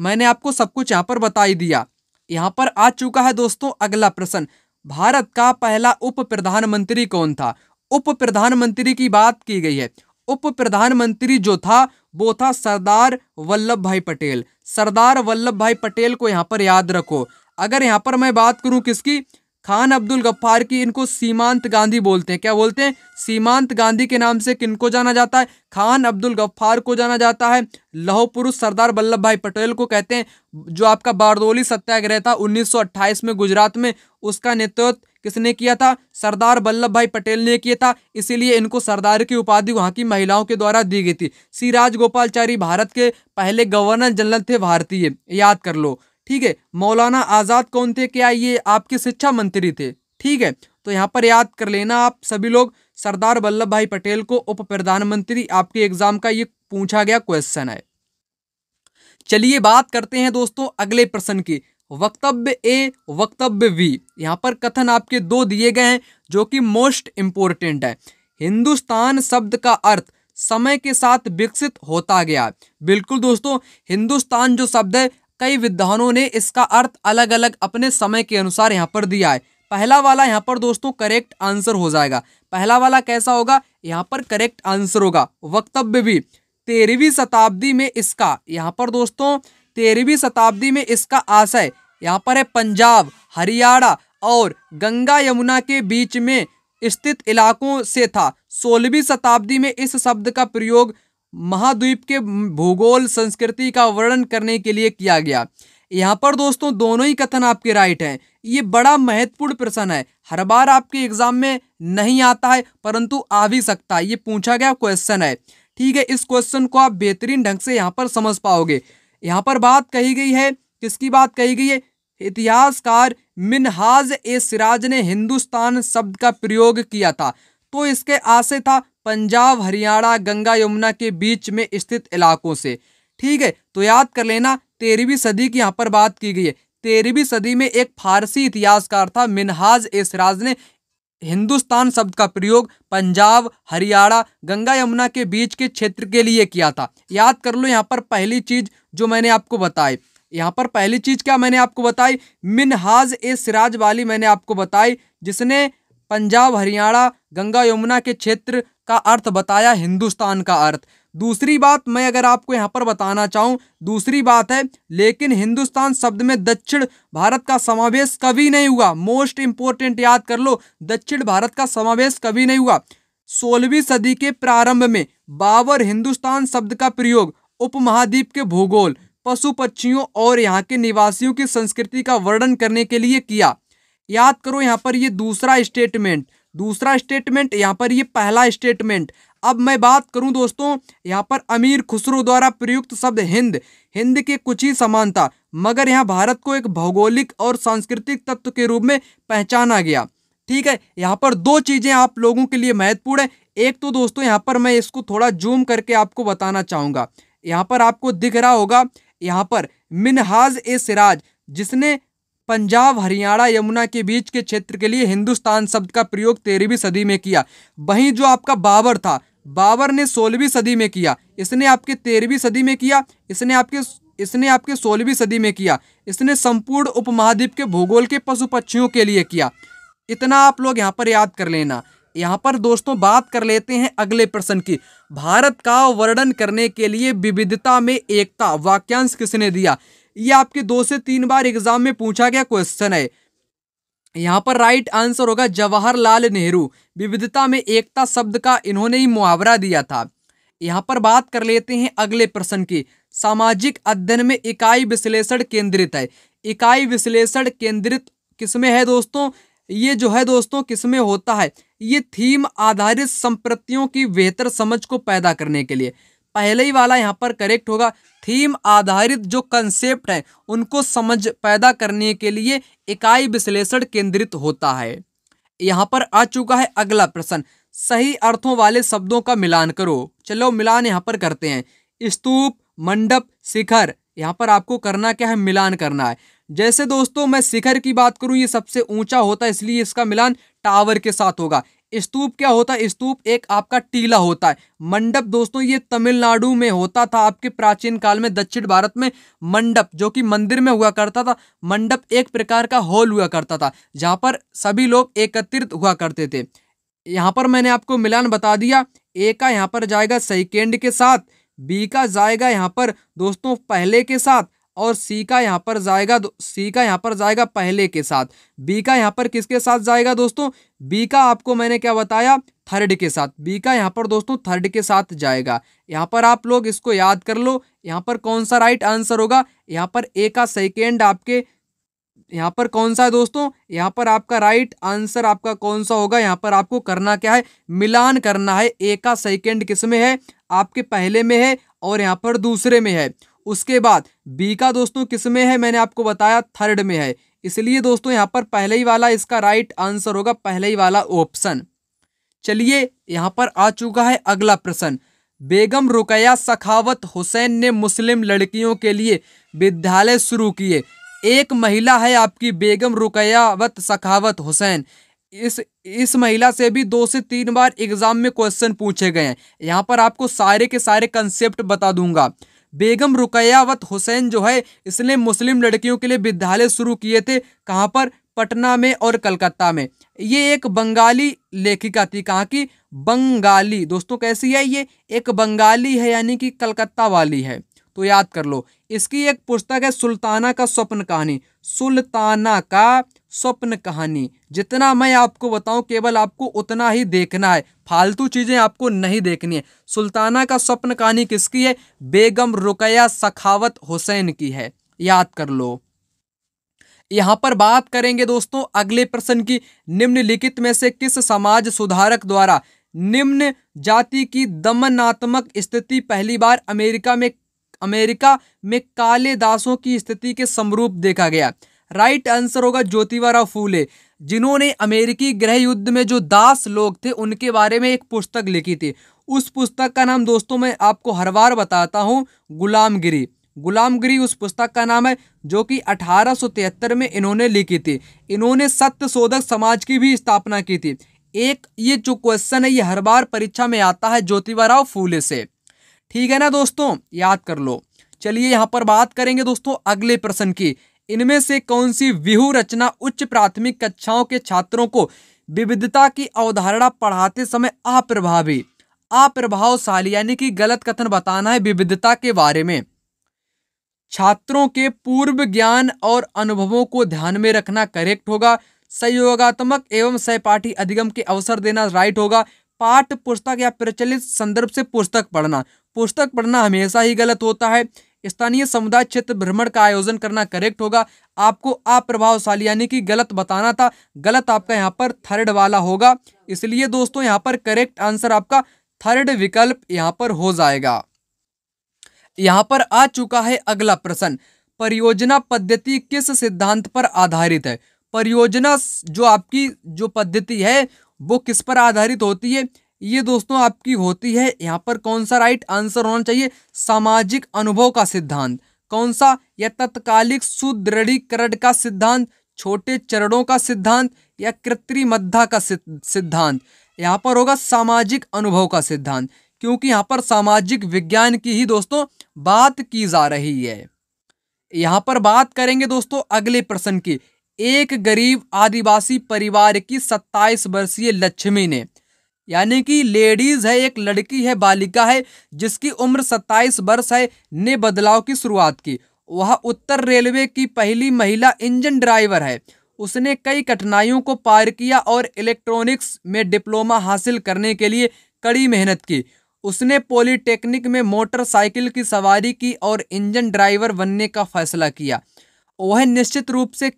मैंने आपको सब कुछ यहाँ पर बता ही दिया यहाँ पर आ चुका है दोस्तों अगला प्रश्न भारत का पहला उप प्रधानमंत्री कौन था उप प्रधानमंत्री की बात की गई है उप प्रधानमंत्री जो था वो था सरदार वल्लभ भाई पटेल सरदार वल्लभ भाई पटेल को यहाँ पर याद रखो अगर यहाँ पर मैं बात करूँ किसकी खान अब्दुल गफ्फार की इनको सीमांत गांधी बोलते हैं क्या बोलते हैं सीमांत गांधी के नाम से किनको जाना जाता है खान अब्दुल गफ्फार को जाना जाता है लौह पुरुष सरदार वल्लभ भाई पटेल को कहते हैं जो आपका बारदोली सत्याग्रह था 1928 में गुजरात में उसका नेतृत्व किसने किया था सरदार वल्लभ भाई पटेल ने किया था इसीलिए इनको सरदार की उपाधि वहाँ की महिलाओं के द्वारा दी गई थी सिराज गोपालचारी भारत के पहले गवर्नर जनरल थे भारतीय याद कर लो ठीक है मौलाना आज़ाद कौन थे क्या ये आपके शिक्षा मंत्री थे ठीक है तो यहाँ पर याद कर लेना आप सभी लोग सरदार वल्लभ भाई पटेल को उप प्रधानमंत्री आपके एग्जाम का ये पूछा गया क्वेश्चन है चलिए बात करते हैं दोस्तों अगले प्रश्न की वक्तव्य ए वक्तव्य वी यहाँ पर कथन आपके दो दिए गए हैं जो कि मोस्ट इम्पोर्टेंट है हिंदुस्तान शब्द का अर्थ समय के साथ विकसित होता गया बिल्कुल दोस्तों हिंदुस्तान जो शब्द है कई विद्वानों ने इसका अर्थ अलग अलग अपने समय के अनुसार यहाँ पर दिया है पहला वाला यहाँ पर दोस्तों करेक्ट आंसर हो जाएगा पहला वाला कैसा होगा यहाँ पर करेक्ट आंसर होगा वक्तव्य भी तेरहवीं शताब्दी में इसका यहाँ पर दोस्तों तेरहवीं शताब्दी में इसका आशय यहाँ पर है पंजाब हरियाणा और गंगा यमुना के बीच में स्थित इलाकों से था सोलहवीं शताब्दी में इस शब्द का प्रयोग महाद्वीप के भूगोल संस्कृति का वर्णन करने के लिए किया गया यहाँ पर दोस्तों दोनों ही कथन आपके राइट हैं ये बड़ा महत्वपूर्ण प्रश्न है हर बार आपके एग्जाम में नहीं आता है परंतु आ भी सकता है ये पूछा गया क्वेश्चन है ठीक है इस क्वेश्चन को आप बेहतरीन ढंग से यहाँ पर समझ पाओगे यहाँ पर बात कही गई है किसकी बात कही गई है इतिहासकार मिनहाज ए सिराज ने हिंदुस्तान शब्द का प्रयोग किया था तो इसके आशय था पंजाब हरियाणा गंगा यमुना के बीच में स्थित इलाकों से ठीक है तो याद कर लेना तेरहवीं सदी की यहाँ पर बात की गई है तेरहवीं सदी में एक फारसी इतिहासकार था मिनहाज ए सिराज ने हिंदुस्तान शब्द का प्रयोग पंजाब हरियाणा गंगा यमुना के बीच के क्षेत्र के लिए किया था याद कर लो यहाँ पर पहली चीज़ जो मैंने आपको बताई यहाँ पर पहली चीज़ क्या मैंने आपको बताई मिनहाज ए सिराज वाली मैंने आपको बताई जिसने पंजाब हरियाणा गंगा यमुना के क्षेत्र का अर्थ बताया हिंदुस्तान का अर्थ दूसरी बात मैं अगर आपको यहाँ पर बताना चाहूँ दूसरी बात है लेकिन हिंदुस्तान शब्द में दक्षिण भारत का समावेश कभी नहीं हुआ मोस्ट इम्पोर्टेंट याद कर लो दक्षिण भारत का समावेश कभी नहीं हुआ सोलहवीं सदी के प्रारंभ में बाबर हिंदुस्तान शब्द का प्रयोग उपमहाद्वीप के भूगोल पशु पक्षियों और यहाँ के निवासियों की संस्कृति का वर्णन करने के लिए किया याद करो यहाँ पर ये दूसरा स्टेटमेंट दूसरा स्टेटमेंट यहाँ पर ये पहला स्टेटमेंट अब मैं बात करूं दोस्तों यहाँ पर अमीर खुसरो द्वारा प्रयुक्त शब्द हिंद हिंद के कुछ ही समानता मगर यहाँ भारत को एक भौगोलिक और सांस्कृतिक तत्व के रूप में पहचाना गया ठीक है यहाँ पर दो चीज़ें आप लोगों के लिए महत्वपूर्ण है एक तो दोस्तों यहाँ पर मैं इसको थोड़ा जूम करके आपको बताना चाहूँगा यहाँ पर आपको दिख रहा होगा यहाँ पर मिनहाज ए सिराज जिसने पंजाब हरियाणा यमुना के बीच के क्षेत्र के लिए हिंदुस्तान शब्द का प्रयोग तेरहवीं सदी में किया वहीं जो आपका बाबर था बाबर ने सोलहवीं सदी में किया इसने आपके तेरहवीं सदी में किया इसने आपके इसने आपके सोलहवीं सदी में किया इसने संपूर्ण उपमहाद्वीप के भूगोल के पशु पक्षियों के लिए किया इतना आप लोग यहाँ पर याद कर लेना यहाँ पर दोस्तों बात कर लेते हैं अगले प्रश्न की भारत का वर्णन करने के लिए विविधता में एकता वाक्यांश किसने दिया ये आपके दो से तीन बार एग्जाम में पूछा गया क्वेश्चन है यहाँ पर राइट आंसर होगा जवाहरलाल नेहरू विविधता में एकता शब्द का इन्होंने ही मुहावरा दिया था यहाँ पर बात कर लेते हैं अगले प्रश्न की सामाजिक अध्ययन में इकाई विश्लेषण केंद्रित है इकाई विश्लेषण केंद्रित किसमें है दोस्तों ये जो है दोस्तों किसमें होता है ये थीम आधारित संप्रतियों की बेहतर समझ को पैदा करने के लिए पहले ही वाला यहाँ पर करेक्ट होगा थीम आधारित जो कंसेप्ट है उनको समझ पैदा करने के लिए इकाई विश्लेषण केंद्रित होता है यहाँ पर आ चुका है अगला प्रश्न सही अर्थों वाले शब्दों का मिलान करो चलो मिलान यहाँ पर करते हैं स्तूप मंडप शिखर यहाँ पर आपको करना क्या है मिलान करना है जैसे दोस्तों मैं शिखर की बात करूँ ये सबसे ऊंचा होता है इसलिए इसका मिलान टावर के साथ होगा स्तूप क्या होता है स्तूप एक आपका टीला होता है मंडप दोस्तों ये तमिलनाडु में होता था आपके प्राचीन काल में दक्षिण भारत में मंडप जो कि मंदिर में हुआ करता था मंडप एक प्रकार का हॉल हुआ करता था जहाँ पर सभी लोग एकत्रित हुआ करते थे यहाँ पर मैंने आपको मिलान बता दिया ए का यहाँ पर जाएगा सेकेंड के साथ बी का जाएगा यहाँ पर दोस्तों पहले के साथ और सी का यहाँ पर जाएगा सी का यहाँ पर जाएगा पहले के साथ बी का यहाँ पर किसके साथ जाएगा दोस्तों बी का आपको मैंने क्या बताया थर्ड के साथ बी का यहाँ पर दोस्तों थर्ड के साथ जाएगा यहाँ पर आप लोग इसको याद कर लो यहाँ पर कौन सा राइट आंसर होगा यहाँ पर ए का सेकेंड आपके यहाँ पर कौन सा है दोस्तों यहाँ पर आपका राइट आंसर आपका कौन सा होगा यहाँ पर आपको करना क्या है मिलान करना है ए का सेकेंड किस में है आपके पहले में है और यहाँ पर दूसरे में है उसके बाद बी का दोस्तों किस में है मैंने आपको बताया थर्ड में है इसलिए दोस्तों यहाँ पर पहले ही वाला इसका राइट आंसर होगा पहले ही वाला ऑप्शन चलिए यहाँ पर आ चुका है अगला प्रश्न बेगम रुकैया सखावत हुसैन ने मुस्लिम लड़कियों के लिए विद्यालय शुरू किए एक महिला है आपकी बेगम रुकैयावत सखावत हुसैन इस इस महिला से भी दो से तीन बार एग्जाम में क्वेश्चन पूछे गए हैं यहाँ पर आपको सारे के सारे कंसेप्ट बता दूंगा बेगम रुकयावत हुसैन जो है इसने मुस्लिम लड़कियों के लिए विद्यालय शुरू किए थे कहाँ पर पटना में और कलकत्ता में ये एक बंगाली लेखिका थी कहाँ की बंगाली दोस्तों कैसी है ये एक बंगाली है यानी कि कलकत्ता वाली है तो याद कर लो इसकी एक पुस्तक है सुल्ताना का स्वप्न कहानी सुल्ताना का स्वप्न कहानी जितना मैं आपको बताऊं केवल आपको उतना ही देखना है फालतू चीज़ें आपको नहीं देखनी है सुल्ताना का स्वप्न कहानी किसकी है बेगम रुकया सखावत हुसैन की है याद कर लो यहाँ पर बात करेंगे दोस्तों अगले प्रश्न की निम्नलिखित में से किस समाज सुधारक द्वारा निम्न जाति की दमनात्मक स्थिति पहली बार अमेरिका में अमेरिका में काले दासों की स्थिति के समरूप देखा गया राइट आंसर होगा ज्योतिबाराव फूले जिन्होंने अमेरिकी ग्रह युद्ध में जो दास लोग थे उनके बारे में एक पुस्तक लिखी थी उस पुस्तक का नाम दोस्तों मैं आपको हर बार बताता हूँ गुलामगिरी गुलामगिरी उस पुस्तक का नाम है जो कि 1873 में इन्होंने लिखी थी इन्होंने सत्य शोधक समाज की भी स्थापना की थी एक ये जो क्वेश्चन है ये हर बार परीक्षा में आता है ज्योतिबाराव फूले से ठीक है ना दोस्तों याद कर लो चलिए यहाँ पर बात करेंगे दोस्तों अगले प्रश्न की इनमें से कौन सी व्यूह रचना उच्च प्राथमिक कक्षाओं के छात्रों को विविधता की अवधारणा पढ़ाते समय अप्रभावी अप्रभावशाली यानी कि गलत कथन बताना है विविधता के बारे में छात्रों के पूर्व ज्ञान और अनुभवों को ध्यान में रखना करेक्ट होगा सहयोगात्मक एवं सहपाठी अधिगम के अवसर देना राइट होगा पाठ पुस्तक या प्रचलित संदर्भ से पुस्तक पढ़ना पुस्तक पढ़ना हमेशा ही गलत होता है स्थानीय समुदाय क्षेत्र भ्रमण का आयोजन करना करेक्ट होगा आपको अप्रभावशाली यानी कि गलत बताना था गलत आपका यहाँ पर थर्ड वाला होगा इसलिए दोस्तों यहाँ पर करेक्ट आंसर आपका थर्ड विकल्प यहाँ पर हो जाएगा यहाँ पर आ चुका है अगला प्रश्न परियोजना पद्धति किस सिद्धांत पर आधारित है परियोजना जो आपकी जो पद्धति है वो किस पर आधारित होती है ये दोस्तों आपकी होती है यहाँ पर कौन सा राइट आंसर होना चाहिए सामाजिक अनुभव का सिद्धांत कौन सा या तत्कालिक सुदृढ़ीकरण का सिद्धांत छोटे चरणों का सिद्धांत या कृत्रिमद्धा का सिद्धांत यहाँ पर होगा सामाजिक अनुभव का सिद्धांत क्योंकि यहाँ पर सामाजिक विज्ञान की ही दोस्तों बात की जा रही है यहाँ पर बात करेंगे दोस्तों अगले प्रश्न की एक गरीब आदिवासी परिवार की सत्ताईस वर्षीय लक्ष्मी ने यानी कि लेडीज है एक लड़की है बालिका है जिसकी उम्र 27 वर्ष है ने बदलाव की शुरुआत की वह उत्तर रेलवे की पहली महिला इंजन ड्राइवर है उसने कई कठिनाइयों को पार किया और इलेक्ट्रॉनिक्स में डिप्लोमा हासिल करने के लिए कड़ी मेहनत की उसने पॉलीटेक्निक में मोटरसाइकिल की सवारी की और इंजन ड्राइवर बनने का फैसला किया वह निश्चित रूप से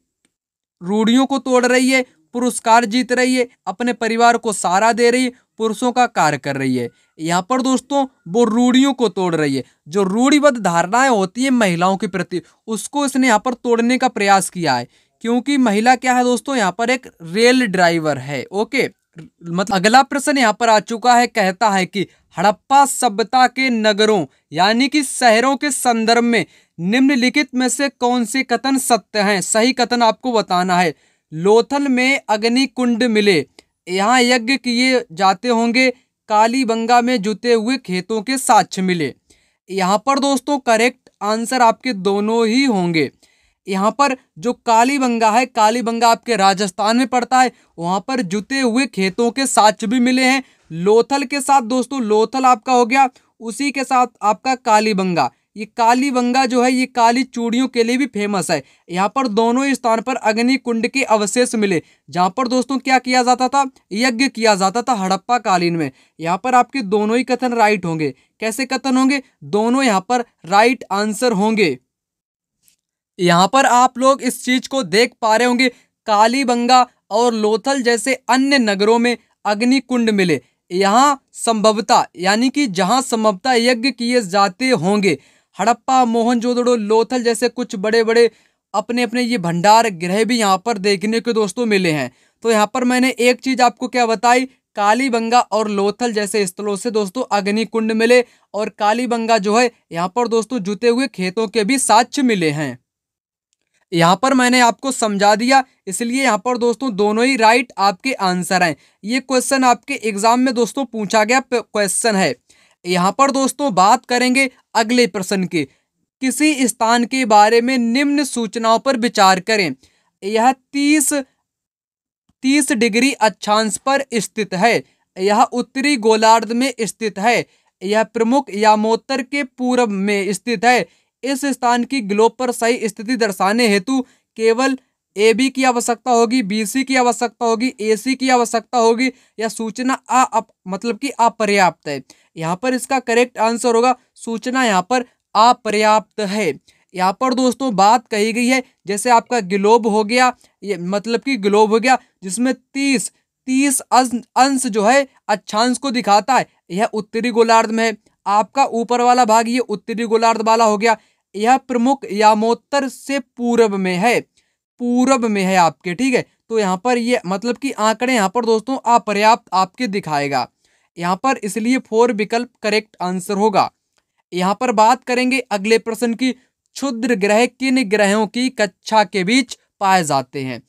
रूढ़ियों को तोड़ रही है पुरस्कार जीत रही है अपने परिवार को सहारा दे रही है पुरुषों का कार्य कर रही है यहाँ पर दोस्तों वो रूढ़ियों को तोड़ रही है जो रूढ़िबद्ध धारणाएं होती है महिलाओं के प्रति उसको इसने यहाँ पर तोड़ने का प्रयास किया है क्योंकि महिला क्या है दोस्तों यहाँ पर एक रेल ड्राइवर है ओके मतलब अगला प्रश्न यहाँ पर आ चुका है कहता है कि हड़प्पा सभ्यता के नगरों यानी कि शहरों के संदर्भ में निम्नलिखित में से कौन से कथन सत्य हैं सही कथन आपको बताना है लोथल में अग्नि कुंड मिले यहाँ यज्ञ किए जाते होंगे काली बंगा में जुते हुए खेतों के साक्ष्य मिले यहाँ पर दोस्तों करेक्ट आंसर आपके दोनों ही होंगे यहाँ पर जो काली बंगा है काली बंगा आपके राजस्थान में पड़ता है वहाँ पर जुते हुए खेतों के साक्ष्य भी मिले हैं लोथल के साथ दोस्तों लोथल आपका हो गया उसी के साथ आपका कालीबंगा ये काली बंगा जो है ये काली चूड़ियों के लिए भी फेमस है यहाँ पर दोनों स्थान पर अग्नि कुंड के अवशेष मिले जहाँ पर दोस्तों क्या किया जाता था यज्ञ किया जाता था हड़प्पा कालीन में यहाँ पर आपके दोनों ही कथन राइट होंगे कैसे कथन होंगे दोनों यहाँ पर राइट आंसर होंगे यहाँ पर आप लोग इस चीज को देख पा रहे होंगे काली बंगा और लोथल जैसे अन्य नगरों में अग्नि कुंड मिले यहाँ संभवता यानी कि जहाँ संभवता यज्ञ किए जाते होंगे हड़प्पा मोहनजोदड़ो लोथल जैसे कुछ बड़े बड़े अपने अपने ये भंडार गृह भी यहाँ पर देखने के दोस्तों मिले हैं तो यहाँ पर मैंने एक चीज़ आपको क्या बताई कालीबंगा और लोथल जैसे स्थलों से दोस्तों अग्नि कुंड मिले और कालीबंगा जो है यहाँ पर दोस्तों जुते हुए खेतों के भी साक्ष्य मिले हैं यहाँ पर मैंने आपको समझा दिया इसलिए यहाँ पर दोस्तों दोनों ही राइट आपके आंसर हैं ये क्वेश्चन आपके एग्जाम में दोस्तों पूछा गया क्वेश्चन है यहाँ पर दोस्तों बात करेंगे अगले प्रश्न के किसी स्थान के बारे में निम्न सूचनाओं पर विचार करें यह तीस तीस डिग्री अक्षांश पर स्थित है यह उत्तरी गोलार्ध में स्थित है यह प्रमुख यामोत्तर के पूर्व में स्थित है इस स्थान की ग्लोब पर सही स्थिति दर्शाने हेतु केवल ए बी की आवश्यकता होगी बी सी की आवश्यकता होगी ए सी की आवश्यकता होगी यह सूचना आ अप, मतलब कि अपर्याप्त है यहाँ पर इसका करेक्ट आंसर होगा सूचना यहाँ पर अपर्याप्त है यहाँ पर दोस्तों बात कही गई है जैसे आपका ग्लोब हो गया ये मतलब कि ग्लोब हो गया जिसमें तीस तीस अंश जो है अच्छांश को दिखाता है यह उत्तरी गोलार्ध में है आपका ऊपर वाला भाग ये उत्तरी गोलार्ध वाला हो गया यह प्रमुख यामोत्तर से पूर्व में है पूर्व में है आपके ठीक है तो यहाँ पर ये मतलब कि आंकड़े यहाँ पर दोस्तों अपर्याप्त आपके दिखाएगा यहाँ पर इसलिए फोर विकल्प करेक्ट आंसर होगा यहाँ पर बात करेंगे अगले प्रश्न की क्षुद्र ग्रह किन ग्रहों की कक्षा के बीच पाए जाते हैं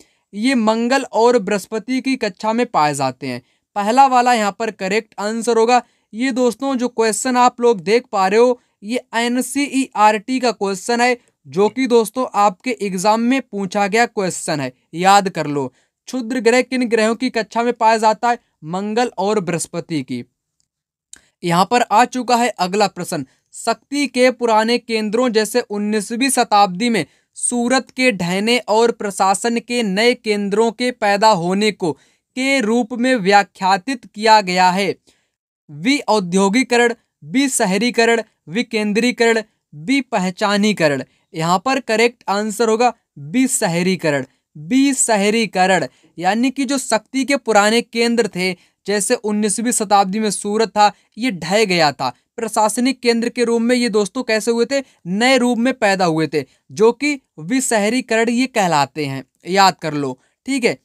ये मंगल और बृहस्पति की कक्षा में पाए जाते हैं पहला वाला यहाँ पर करेक्ट आंसर होगा ये दोस्तों जो क्वेश्चन आप लोग देख पा रहे हो ये एन e का क्वेश्चन है जो कि दोस्तों आपके एग्जाम में पूछा गया क्वेश्चन है याद कर लो क्षुद्र ग्रह किन ग्रहों की कक्षा में पाया जाता है मंगल और बृहस्पति की यहाँ पर आ चुका है अगला प्रश्न शक्ति के पुराने केंद्रों जैसे 19वीं शताब्दी में सूरत के ढहने और प्रशासन के नए केंद्रों के पैदा होने को के रूप में व्याख्यातित किया गया है वि औद्योगिकरण बी शहरीकरण विकेंद्रीकरण बी पहचानीकरण यहाँ पर करेक्ट आंसर होगा बी शहरीकरण बी शहरीकरण यानी कि जो शक्ति के पुराने केंद्र थे जैसे 19वीं शताब्दी में सूरत था ये ढह गया था प्रशासनिक केंद्र के रूप में ये दोस्तों कैसे हुए थे नए रूप में पैदा हुए थे जो कि विशहरीकरण ये कहलाते हैं याद कर लो ठीक है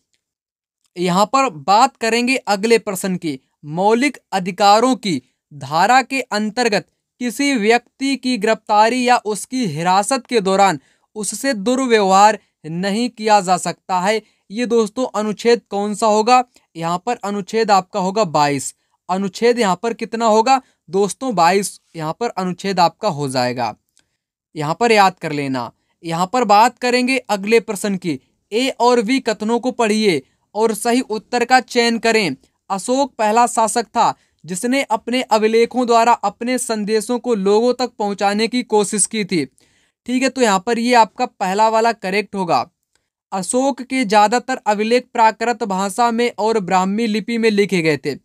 यहाँ पर बात करेंगे अगले प्रश्न की मौलिक अधिकारों की धारा के अंतर्गत किसी व्यक्ति की गिरफ्तारी या उसकी हिरासत के दौरान उससे दुर्व्यवहार नहीं किया जा सकता है ये दोस्तों अनुच्छेद कौन सा होगा यहाँ पर अनुच्छेद आपका होगा बाईस अनुच्छेद यहाँ पर कितना होगा दोस्तों बाईस यहाँ पर अनुच्छेद आपका हो जाएगा यहाँ पर याद कर लेना यहाँ पर बात करेंगे अगले प्रश्न की ए और वी कथनों को पढ़िए और सही उत्तर का चयन करें अशोक पहला शासक था जिसने अपने अभिलेखों द्वारा अपने संदेशों को लोगों तक पहुंचाने की कोशिश की थी ठीक है तो यहाँ पर ये आपका पहला वाला करेक्ट होगा अशोक के ज़्यादातर अभिलेख प्राकृत भाषा में और ब्राह्मी लिपि में लिखे गए थे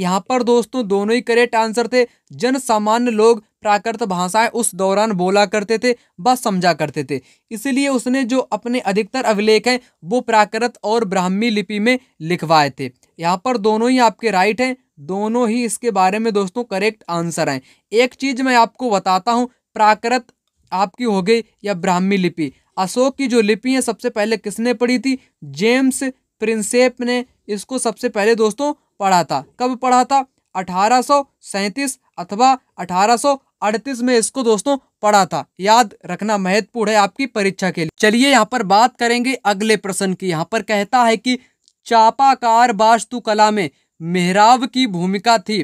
यहाँ पर दोस्तों दोनों ही करेक्ट आंसर थे जन सामान्य लोग प्राकृत भाषाएं उस दौरान बोला करते थे व समझा करते थे इसलिए उसने जो अपने अधिकतर अभिलेख हैं वो प्राकृत और ब्राह्मी लिपि में लिखवाए थे यहाँ पर दोनों ही आपके राइट हैं दोनों ही इसके बारे में दोस्तों करेक्ट आंसर हैं एक चीज़ मैं आपको बताता हूँ प्राकृत आपकी हो गई या ब्राह्मी लिपि अशोक की जो लिपि है सबसे पहले किसने पढ़ी थी जेम्स प्रिंसेप ने इसको सबसे पहले दोस्तों पढ़ा था कब पढ़ा था अठारह अथवा अठारह अड़तीस में इसको दोस्तों पढ़ा था याद रखना महत्वपूर्ण है आपकी परीक्षा के लिए चलिए यहाँ पर बात करेंगे अगले प्रश्न की यहाँ पर कहता है कि चापाकार वास्तुकला में मेहराब की भूमिका थी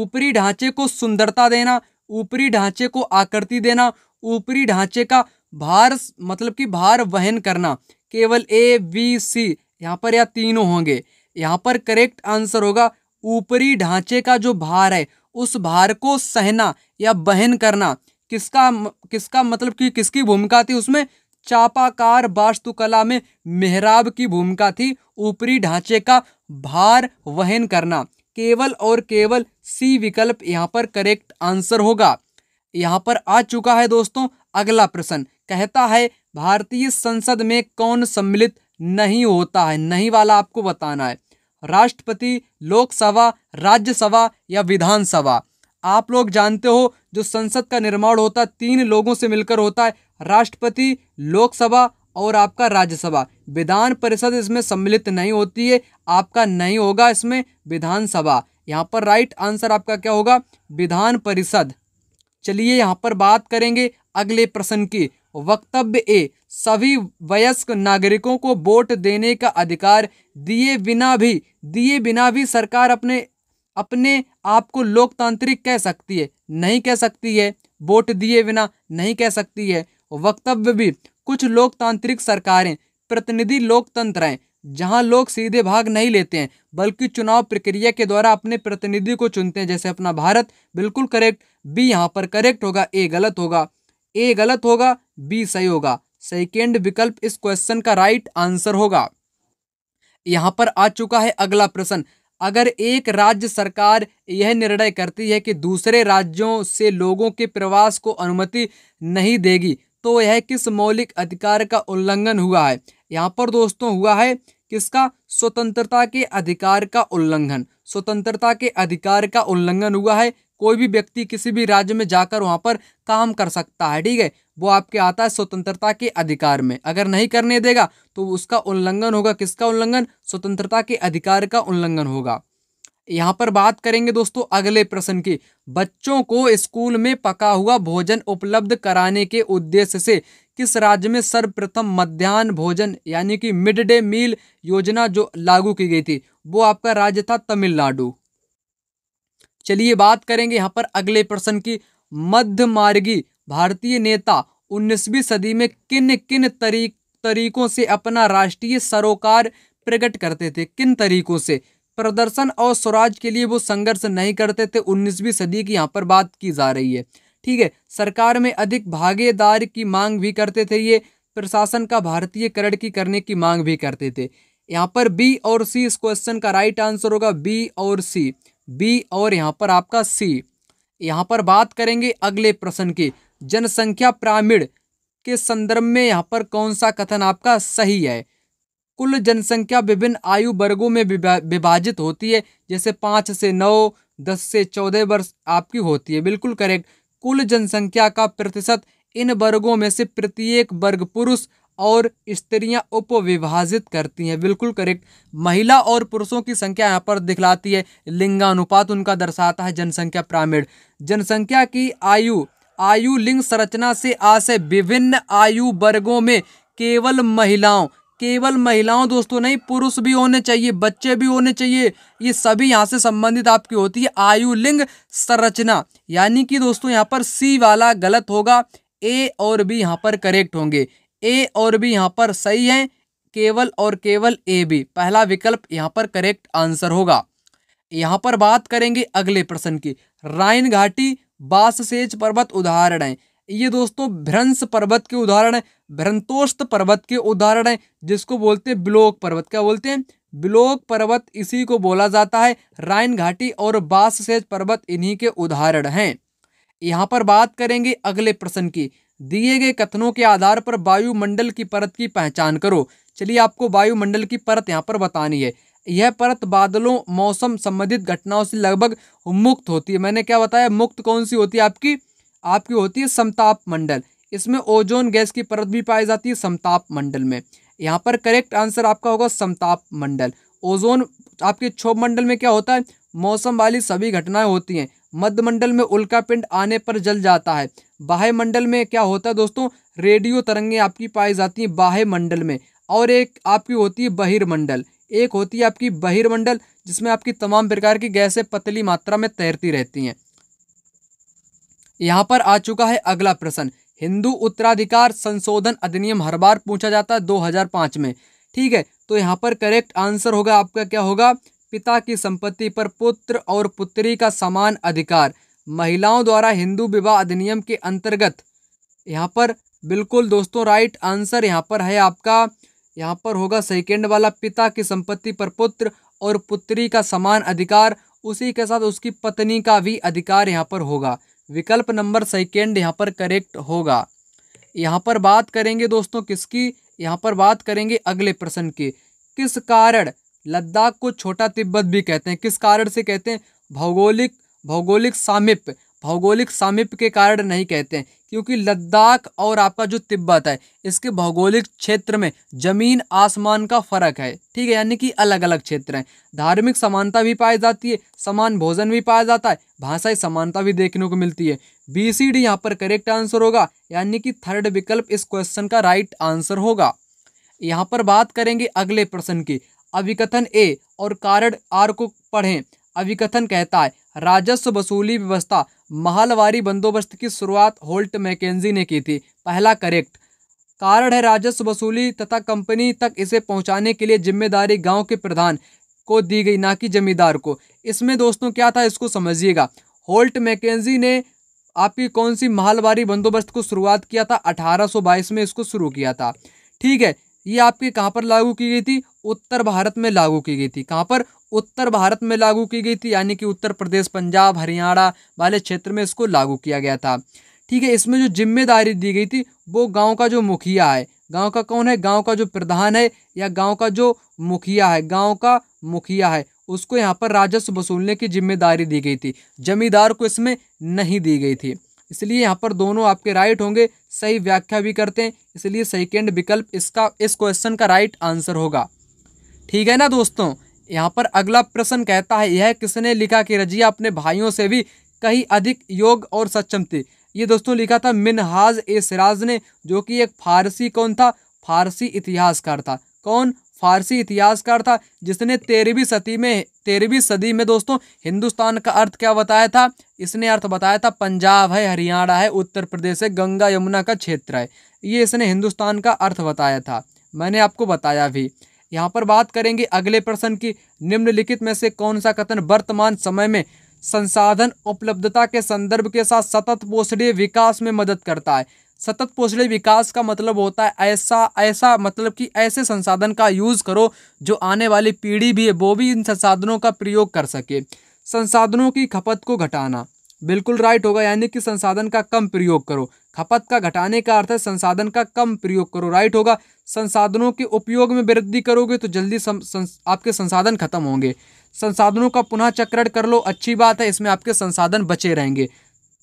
ऊपरी ढांचे को सुंदरता देना ऊपरी ढांचे को आकृति देना ऊपरी ढांचे का भार मतलब कि भार वहन करना केवल ए बी सी यहाँ पर या तीनों होंगे यहाँ पर करेक्ट आंसर होगा ऊपरी ढांचे का जो भार है उस भार को सहना या बहन करना किसका किसका मतलब कि किसकी भूमिका थी उसमें चापाकार वास्तुकला में मेहराब की भूमिका थी ऊपरी ढांचे का भार वहन करना केवल और केवल सी विकल्प यहाँ पर करेक्ट आंसर होगा यहाँ पर आ चुका है दोस्तों अगला प्रश्न कहता है भारतीय संसद में कौन सम्मिलित नहीं होता है नहीं वाला आपको बताना है राष्ट्रपति लोकसभा राज्यसभा या विधानसभा आप लोग जानते हो जो संसद का निर्माण होता है तीन लोगों से मिलकर होता है राष्ट्रपति लोकसभा और आपका राज्यसभा विधान परिषद इसमें सम्मिलित नहीं होती है आपका नहीं होगा इसमें विधानसभा यहाँ पर राइट आंसर आपका क्या होगा विधान परिषद चलिए यहाँ पर बात करेंगे अगले प्रश्न की वक्तव्य ए सभी वयस्क नागरिकों को वोट देने का अधिकार दिए बिना भी दिए बिना भी सरकार अपने अपने आप को लोकतांत्रिक कह सकती है नहीं कह सकती है वोट दिए बिना नहीं कह सकती है वक्तव्य भी कुछ लोकतांत्रिक सरकारें प्रतिनिधि लोकतंत्र हैं जहां लोग सीधे भाग नहीं लेते हैं बल्कि चुनाव प्रक्रिया के द्वारा अपने प्रतिनिधि को चुनते हैं जैसे अपना भारत बिल्कुल करेक्ट बी यहाँ पर करेक्ट होगा ए गलत होगा ए गलत होगा बी सही होगा सेकेंड विकल्प इस क्वेश्चन का राइट आंसर होगा यहाँ पर आ चुका है अगला प्रश्न अगर एक राज्य सरकार यह निर्णय करती है कि दूसरे राज्यों से लोगों के प्रवास को अनुमति नहीं देगी तो यह किस मौलिक अधिकार का उल्लंघन हुआ है यहाँ पर दोस्तों हुआ है किसका स्वतंत्रता के अधिकार का उल्लंघन स्वतंत्रता के अधिकार का उल्लंघन हुआ है कोई भी व्यक्ति किसी भी राज्य में जाकर वहाँ पर काम कर सकता है ठीक है वो आपके आता है स्वतंत्रता के अधिकार में अगर नहीं करने देगा तो उसका उल्लंघन होगा किसका उल्लंघन स्वतंत्रता के अधिकार का उल्लंघन होगा यहाँ पर बात करेंगे दोस्तों अगले प्रश्न की बच्चों को स्कूल में पका हुआ भोजन उपलब्ध कराने के उद्देश्य से किस राज्य में सर्वप्रथम मध्यान्ह भोजन यानी कि मिड डे मील योजना जो लागू की गई थी वो आपका राज्य था तमिलनाडु चलिए बात करेंगे यहाँ पर अगले प्रश्न की मध्य मार्गी भारतीय नेता 19वीं सदी में किन किन तरी तरीकों से अपना राष्ट्रीय सरोकार प्रकट करते थे किन तरीकों से प्रदर्शन और स्वराज के लिए वो संघर्ष नहीं करते थे 19वीं सदी की यहाँ पर बात की जा रही है ठीक है सरकार में अधिक भागीदार की मांग भी करते थे ये प्रशासन का भारतीय करण की करने की मांग भी करते थे यहाँ पर बी और सी इस क्वेश्चन का राइट आंसर होगा बी और सी बी और यहाँ पर आपका सी यहाँ पर बात करेंगे अगले प्रश्न की जनसंख्या प्रामीण के संदर्भ में यहाँ पर कौन सा कथन आपका सही है कुल जनसंख्या विभिन्न आयु वर्गों में विभाजित होती है जैसे पाँच से नौ दस से चौदह वर्ष आपकी होती है बिल्कुल करेक्ट कुल जनसंख्या का प्रतिशत इन वर्गों में से प्रत्येक वर्ग पुरुष और स्त्रियां उपविभाजित करती हैं बिल्कुल करेक्ट महिला और पुरुषों की संख्या यहाँ पर दिखलाती है लिंगानुपात उनका दर्शाता है जनसंख्या प्रामीण जनसंख्या की आयु आयु लिंग संरचना से आशय विभिन्न आयु वर्गों में केवल महिलाओं केवल महिलाओं दोस्तों नहीं पुरुष भी होने चाहिए बच्चे भी होने चाहिए ये सभी यहाँ से संबंधित आपकी होती है आयु लिंग संरचना यानी कि दोस्तों यहाँ पर सी वाला गलत होगा ए और बी यहाँ पर करेक्ट होंगे ए और बी यहाँ पर सही है केवल और केवल ए बी पहला विकल्प यहाँ पर करेक्ट आंसर होगा यहाँ पर बात करेंगे अगले प्रश्न की राइन घाटी बाससेज पर्वत उदाहरण है ये दोस्तों भ्रंश पर्वत के उदाहरण है भ्रंतोस्त पर्वत के उदाहरण है जिसको बोलते हैं ब्लोक पर्वत क्या बोलते हैं ब्लोक पर्वत इसी को बोला जाता है रायन घाटी और बास सेज पर्वत इन्हीं के उदाहरण हैं यहाँ पर बात करेंगे अगले प्रश्न की दिए गए कथनों के आधार पर वायुमंडल की परत की पहचान करो चलिए आपको वायुमंडल की परत यहाँ पर बतानी है यह परत बादलों मौसम संबंधित घटनाओं से लगभग मुक्त होती है मैंने क्या बताया मुक्त कौन सी होती है आपकी आपकी होती है समताप मंडल इसमें ओजोन गैस की परत भी पाई जाती है समताप मंडल में यहाँ पर करेक्ट आंसर आपका होगा समताप मंडल ओजोन आपके क्षोभ मंडल में क्या होता है मौसम वाली सभी घटनाएं होती हैं मध्य मंडल में उल्का पिंड आने पर जल जाता है बाह्य मंडल में क्या होता है दोस्तों रेडियो तरंगें आपकी पाई जाती हैं बाह्य मंडल में और एक आपकी होती है बहिर्मंडल एक होती है आपकी बहिर्मंडल जिसमें आपकी तमाम प्रकार की गैसें पतली मात्रा में तैरती रहती हैं यहाँ पर आ चुका है अगला प्रश्न हिंदू उत्तराधिकार संशोधन अधिनियम हर बार पूछा जाता है पांच में ठीक है तो यहाँ पर करेक्ट आंसर होगा आपका क्या होगा पिता की संपत्ति पर पुत्र और पुत्री का समान अधिकार महिलाओं द्वारा हिंदू विवाह अधिनियम के अंतर्गत यहाँ पर बिल्कुल दोस्तों राइट आंसर यहाँ पर है आपका यहाँ पर होगा सेकेंड वाला पिता की संपत्ति पर पुत्र और पुत्री का समान अधिकार उसी के साथ उसकी पत्नी का भी अधिकार यहाँ पर होगा विकल्प नंबर सेकेंड यहाँ पर करेक्ट होगा यहाँ पर बात करेंगे दोस्तों किसकी यहाँ पर बात करेंगे अगले प्रश्न की किस कारण लद्दाख को छोटा तिब्बत भी कहते हैं किस कारण से कहते हैं भौगोलिक भौगोलिक सामिप्य भौगोलिक सामिप्य के कारण नहीं कहते हैं क्योंकि लद्दाख और आपका जो तिब्बत है इसके भौगोलिक क्षेत्र में ज़मीन आसमान का फ़र्क है ठीक है यानी कि अलग अलग क्षेत्र हैं धार्मिक समानता भी पाई जाती है समान भोजन भी पाया जाता है भाषाई समानता भी देखने को मिलती है बी सी डी यहाँ पर करेक्ट आंसर होगा यानी कि थर्ड विकल्प इस क्वेश्चन का राइट आंसर होगा यहाँ पर बात करेंगे अगले प्रश्न की अभिकथन ए और कारण आर को पढ़ें अभिकथन कहता है राजस्व वसूली व्यवस्था महलवारी बंदोबस्त की शुरुआत होल्ट मैकेजी ने की थी पहला करेक्ट कारण है राजस्व वसूली तथा कंपनी तक इसे पहुंचाने के लिए जिम्मेदारी गांव के प्रधान को दी गई ना कि जमींदार को इसमें दोस्तों क्या था इसको समझिएगा होल्ट मैकेजी ने आपकी कौन सी महलवारी बंदोबस्त को शुरुआत किया था अठारह में इसको शुरू किया था ठीक है ये आपके कहाँ पर लागू की गई थी उत्तर भारत में लागू की गई थी कहाँ पर उत्तर भारत में लागू की गई थी यानी कि उत्तर प्रदेश पंजाब हरियाणा वाले क्षेत्र में इसको लागू किया गया था ठीक है इसमें जो जिम्मेदारी दी गई थी वो गांव का जो मुखिया है गांव का कौन है गांव का जो प्रधान है या गांव का जो मुखिया है गांव का मुखिया है उसको यहाँ पर राजस्व वसूलने की जिम्मेदारी दी गई थी जमींदार को इसमें नहीं दी गई थी इसलिए यहाँ पर दोनों आपके राइट होंगे सही व्याख्या भी करते हैं इसलिए सेकेंड विकल्प इसका इस क्वेश्चन का राइट आंसर होगा ठीक है ना दोस्तों यहाँ पर अगला प्रश्न कहता है यह किसने लिखा कि रजिया अपने भाइयों से भी कहीं अधिक योग और सक्षम थी ये दोस्तों लिखा था मिनहाज ए सिराज ने जो कि एक फारसी कौन था फारसी इतिहासकार था कौन फारसी इतिहासकार था जिसने तेरहवीं सदी में तेरहवीं सदी में दोस्तों हिंदुस्तान का अर्थ क्या बताया था इसने अर्थ बताया था पंजाब है हरियाणा है उत्तर प्रदेश है गंगा यमुना का क्षेत्र है ये इसने हिंदुस्तान का अर्थ बताया था मैंने आपको बताया भी यहाँ पर बात करेंगे अगले प्रश्न की निम्नलिखित में से कौन सा कथन वर्तमान समय में संसाधन उपलब्धता के संदर्भ के साथ सतत पोषणीय विकास में मदद करता है सतत पोषण विकास का मतलब होता है ऐसा ऐसा मतलब कि ऐसे संसाधन का यूज़ करो जो आने वाली पीढ़ी भी है वो भी इन संसाधनों का प्रयोग कर सके संसाधनों की खपत को घटाना बिल्कुल राइट होगा यानी कि संसाधन का कम प्रयोग करो खपत का घटाने का अर्थ है संसाधन का कम प्रयोग करो राइट होगा संसाधनों के उपयोग में वृद्धि करोगे तो जल्दी सं, सं, आपके संसाधन खत्म होंगे संसाधनों का पुनः चक्रण कर लो अच्छी बात है इसमें आपके संसाधन बचे रहेंगे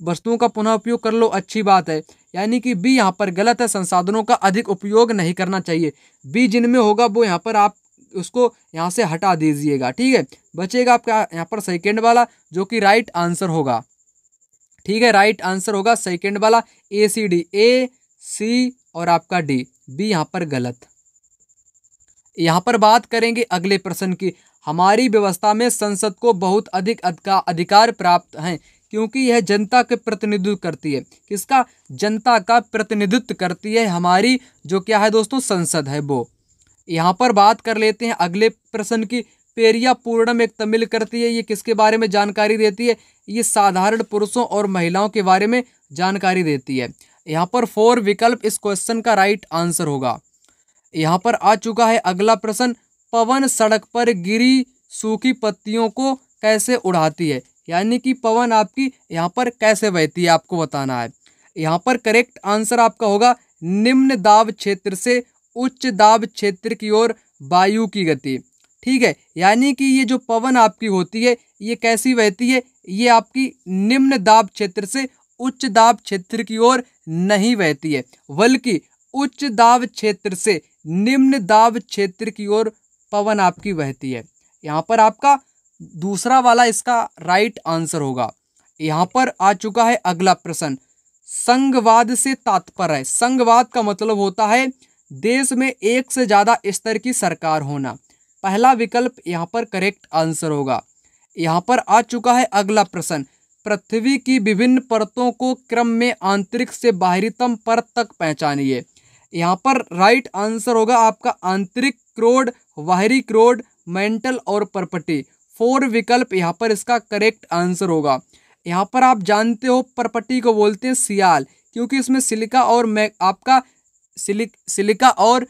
वस्तुओं का पुनः उपयोग कर लो अच्छी बात है यानी कि बी यहाँ पर गलत है संसाधनों का अधिक उपयोग नहीं करना चाहिए बी जिनमें होगा वो यहाँ पर आप उसको यहाँ से हटा दीजिएगा ठीक है बचेगा आपका यहाँ पर सेकेंड वाला जो कि राइट आंसर होगा ठीक है राइट आंसर होगा सेकेंड वाला ए सी डी ए सी और आपका डी बी यहाँ पर गलत यहाँ पर बात करेंगे अगले प्रश्न की हमारी व्यवस्था में संसद को बहुत अधिक अधिकार प्राप्त हैं क्योंकि यह जनता के प्रतिनिधित्व करती है किसका जनता का प्रतिनिधित्व करती है हमारी जो क्या है दोस्तों संसद है वो यहाँ पर बात कर लेते हैं अगले प्रश्न की पेरिया पूर्णम एक तमिल करती है ये किसके बारे में जानकारी देती है ये साधारण पुरुषों और महिलाओं के बारे में जानकारी देती है यहाँ पर फोर विकल्प इस क्वेश्चन का राइट आंसर होगा यहाँ पर आ चुका है अगला प्रश्न पवन सड़क पर गिरी सूखी पत्तियों को कैसे उड़ाती है यानी कि पवन आपकी यहाँ पर कैसे बहती है आपको बताना है यहाँ पर करेक्ट आंसर आपका होगा निम्न दाब क्षेत्र से उच्च दाब क्षेत्र की ओर वायु की गति ठीक है यानी कि ये जो पवन आपकी होती है ये कैसी बहती है ये आपकी निम्न दाब क्षेत्र से उच्च दाब क्षेत्र की ओर नहीं बहती है बल्कि उच्च दाब क्षेत्र से निम्न दाब क्षेत्र की ओर पवन आपकी बहती है यहाँ पर आपका दूसरा वाला इसका राइट आंसर होगा यहाँ पर आ चुका है अगला प्रश्न संघवाद से तात्पर्य है संघवाद का मतलब होता है देश में एक से ज़्यादा स्तर की सरकार होना पहला विकल्प यहाँ पर करेक्ट आंसर होगा यहाँ पर आ चुका है अगला प्रश्न पृथ्वी की विभिन्न परतों को क्रम में आंतरिक से बाहरीतम परत तक पहचानिए यहाँ पर राइट आंसर होगा आपका आंतरिक क्रोड बाहरी क्रोड मेंटल और प्रॉपर्टी फोर विकल्प यहाँ पर इसका करेक्ट आंसर होगा यहाँ पर आप जानते हो परपट्टी को बोलते हैं सियाल क्योंकि इसमें सिलिका और मै आपका सिलिक सिलिका और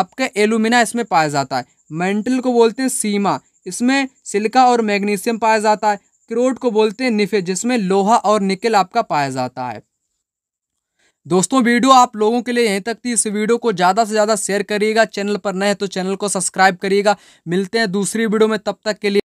आपका एलुमिना इसमें पाया जाता है मेंटल को बोलते हैं सीमा इसमें सिलिका और मैग्नीशियम पाया जाता है क्रोड को बोलते हैं निफे जिसमें लोहा और निकल आपका पाया जाता है दोस्तों वीडियो आप लोगों के लिए यहीं तक थी इस वीडियो को ज़्यादा से ज़्यादा शेयर करिएगा चैनल पर नए तो चैनल को सब्सक्राइब करिएगा मिलते हैं दूसरी वीडियो में तब तक के लिए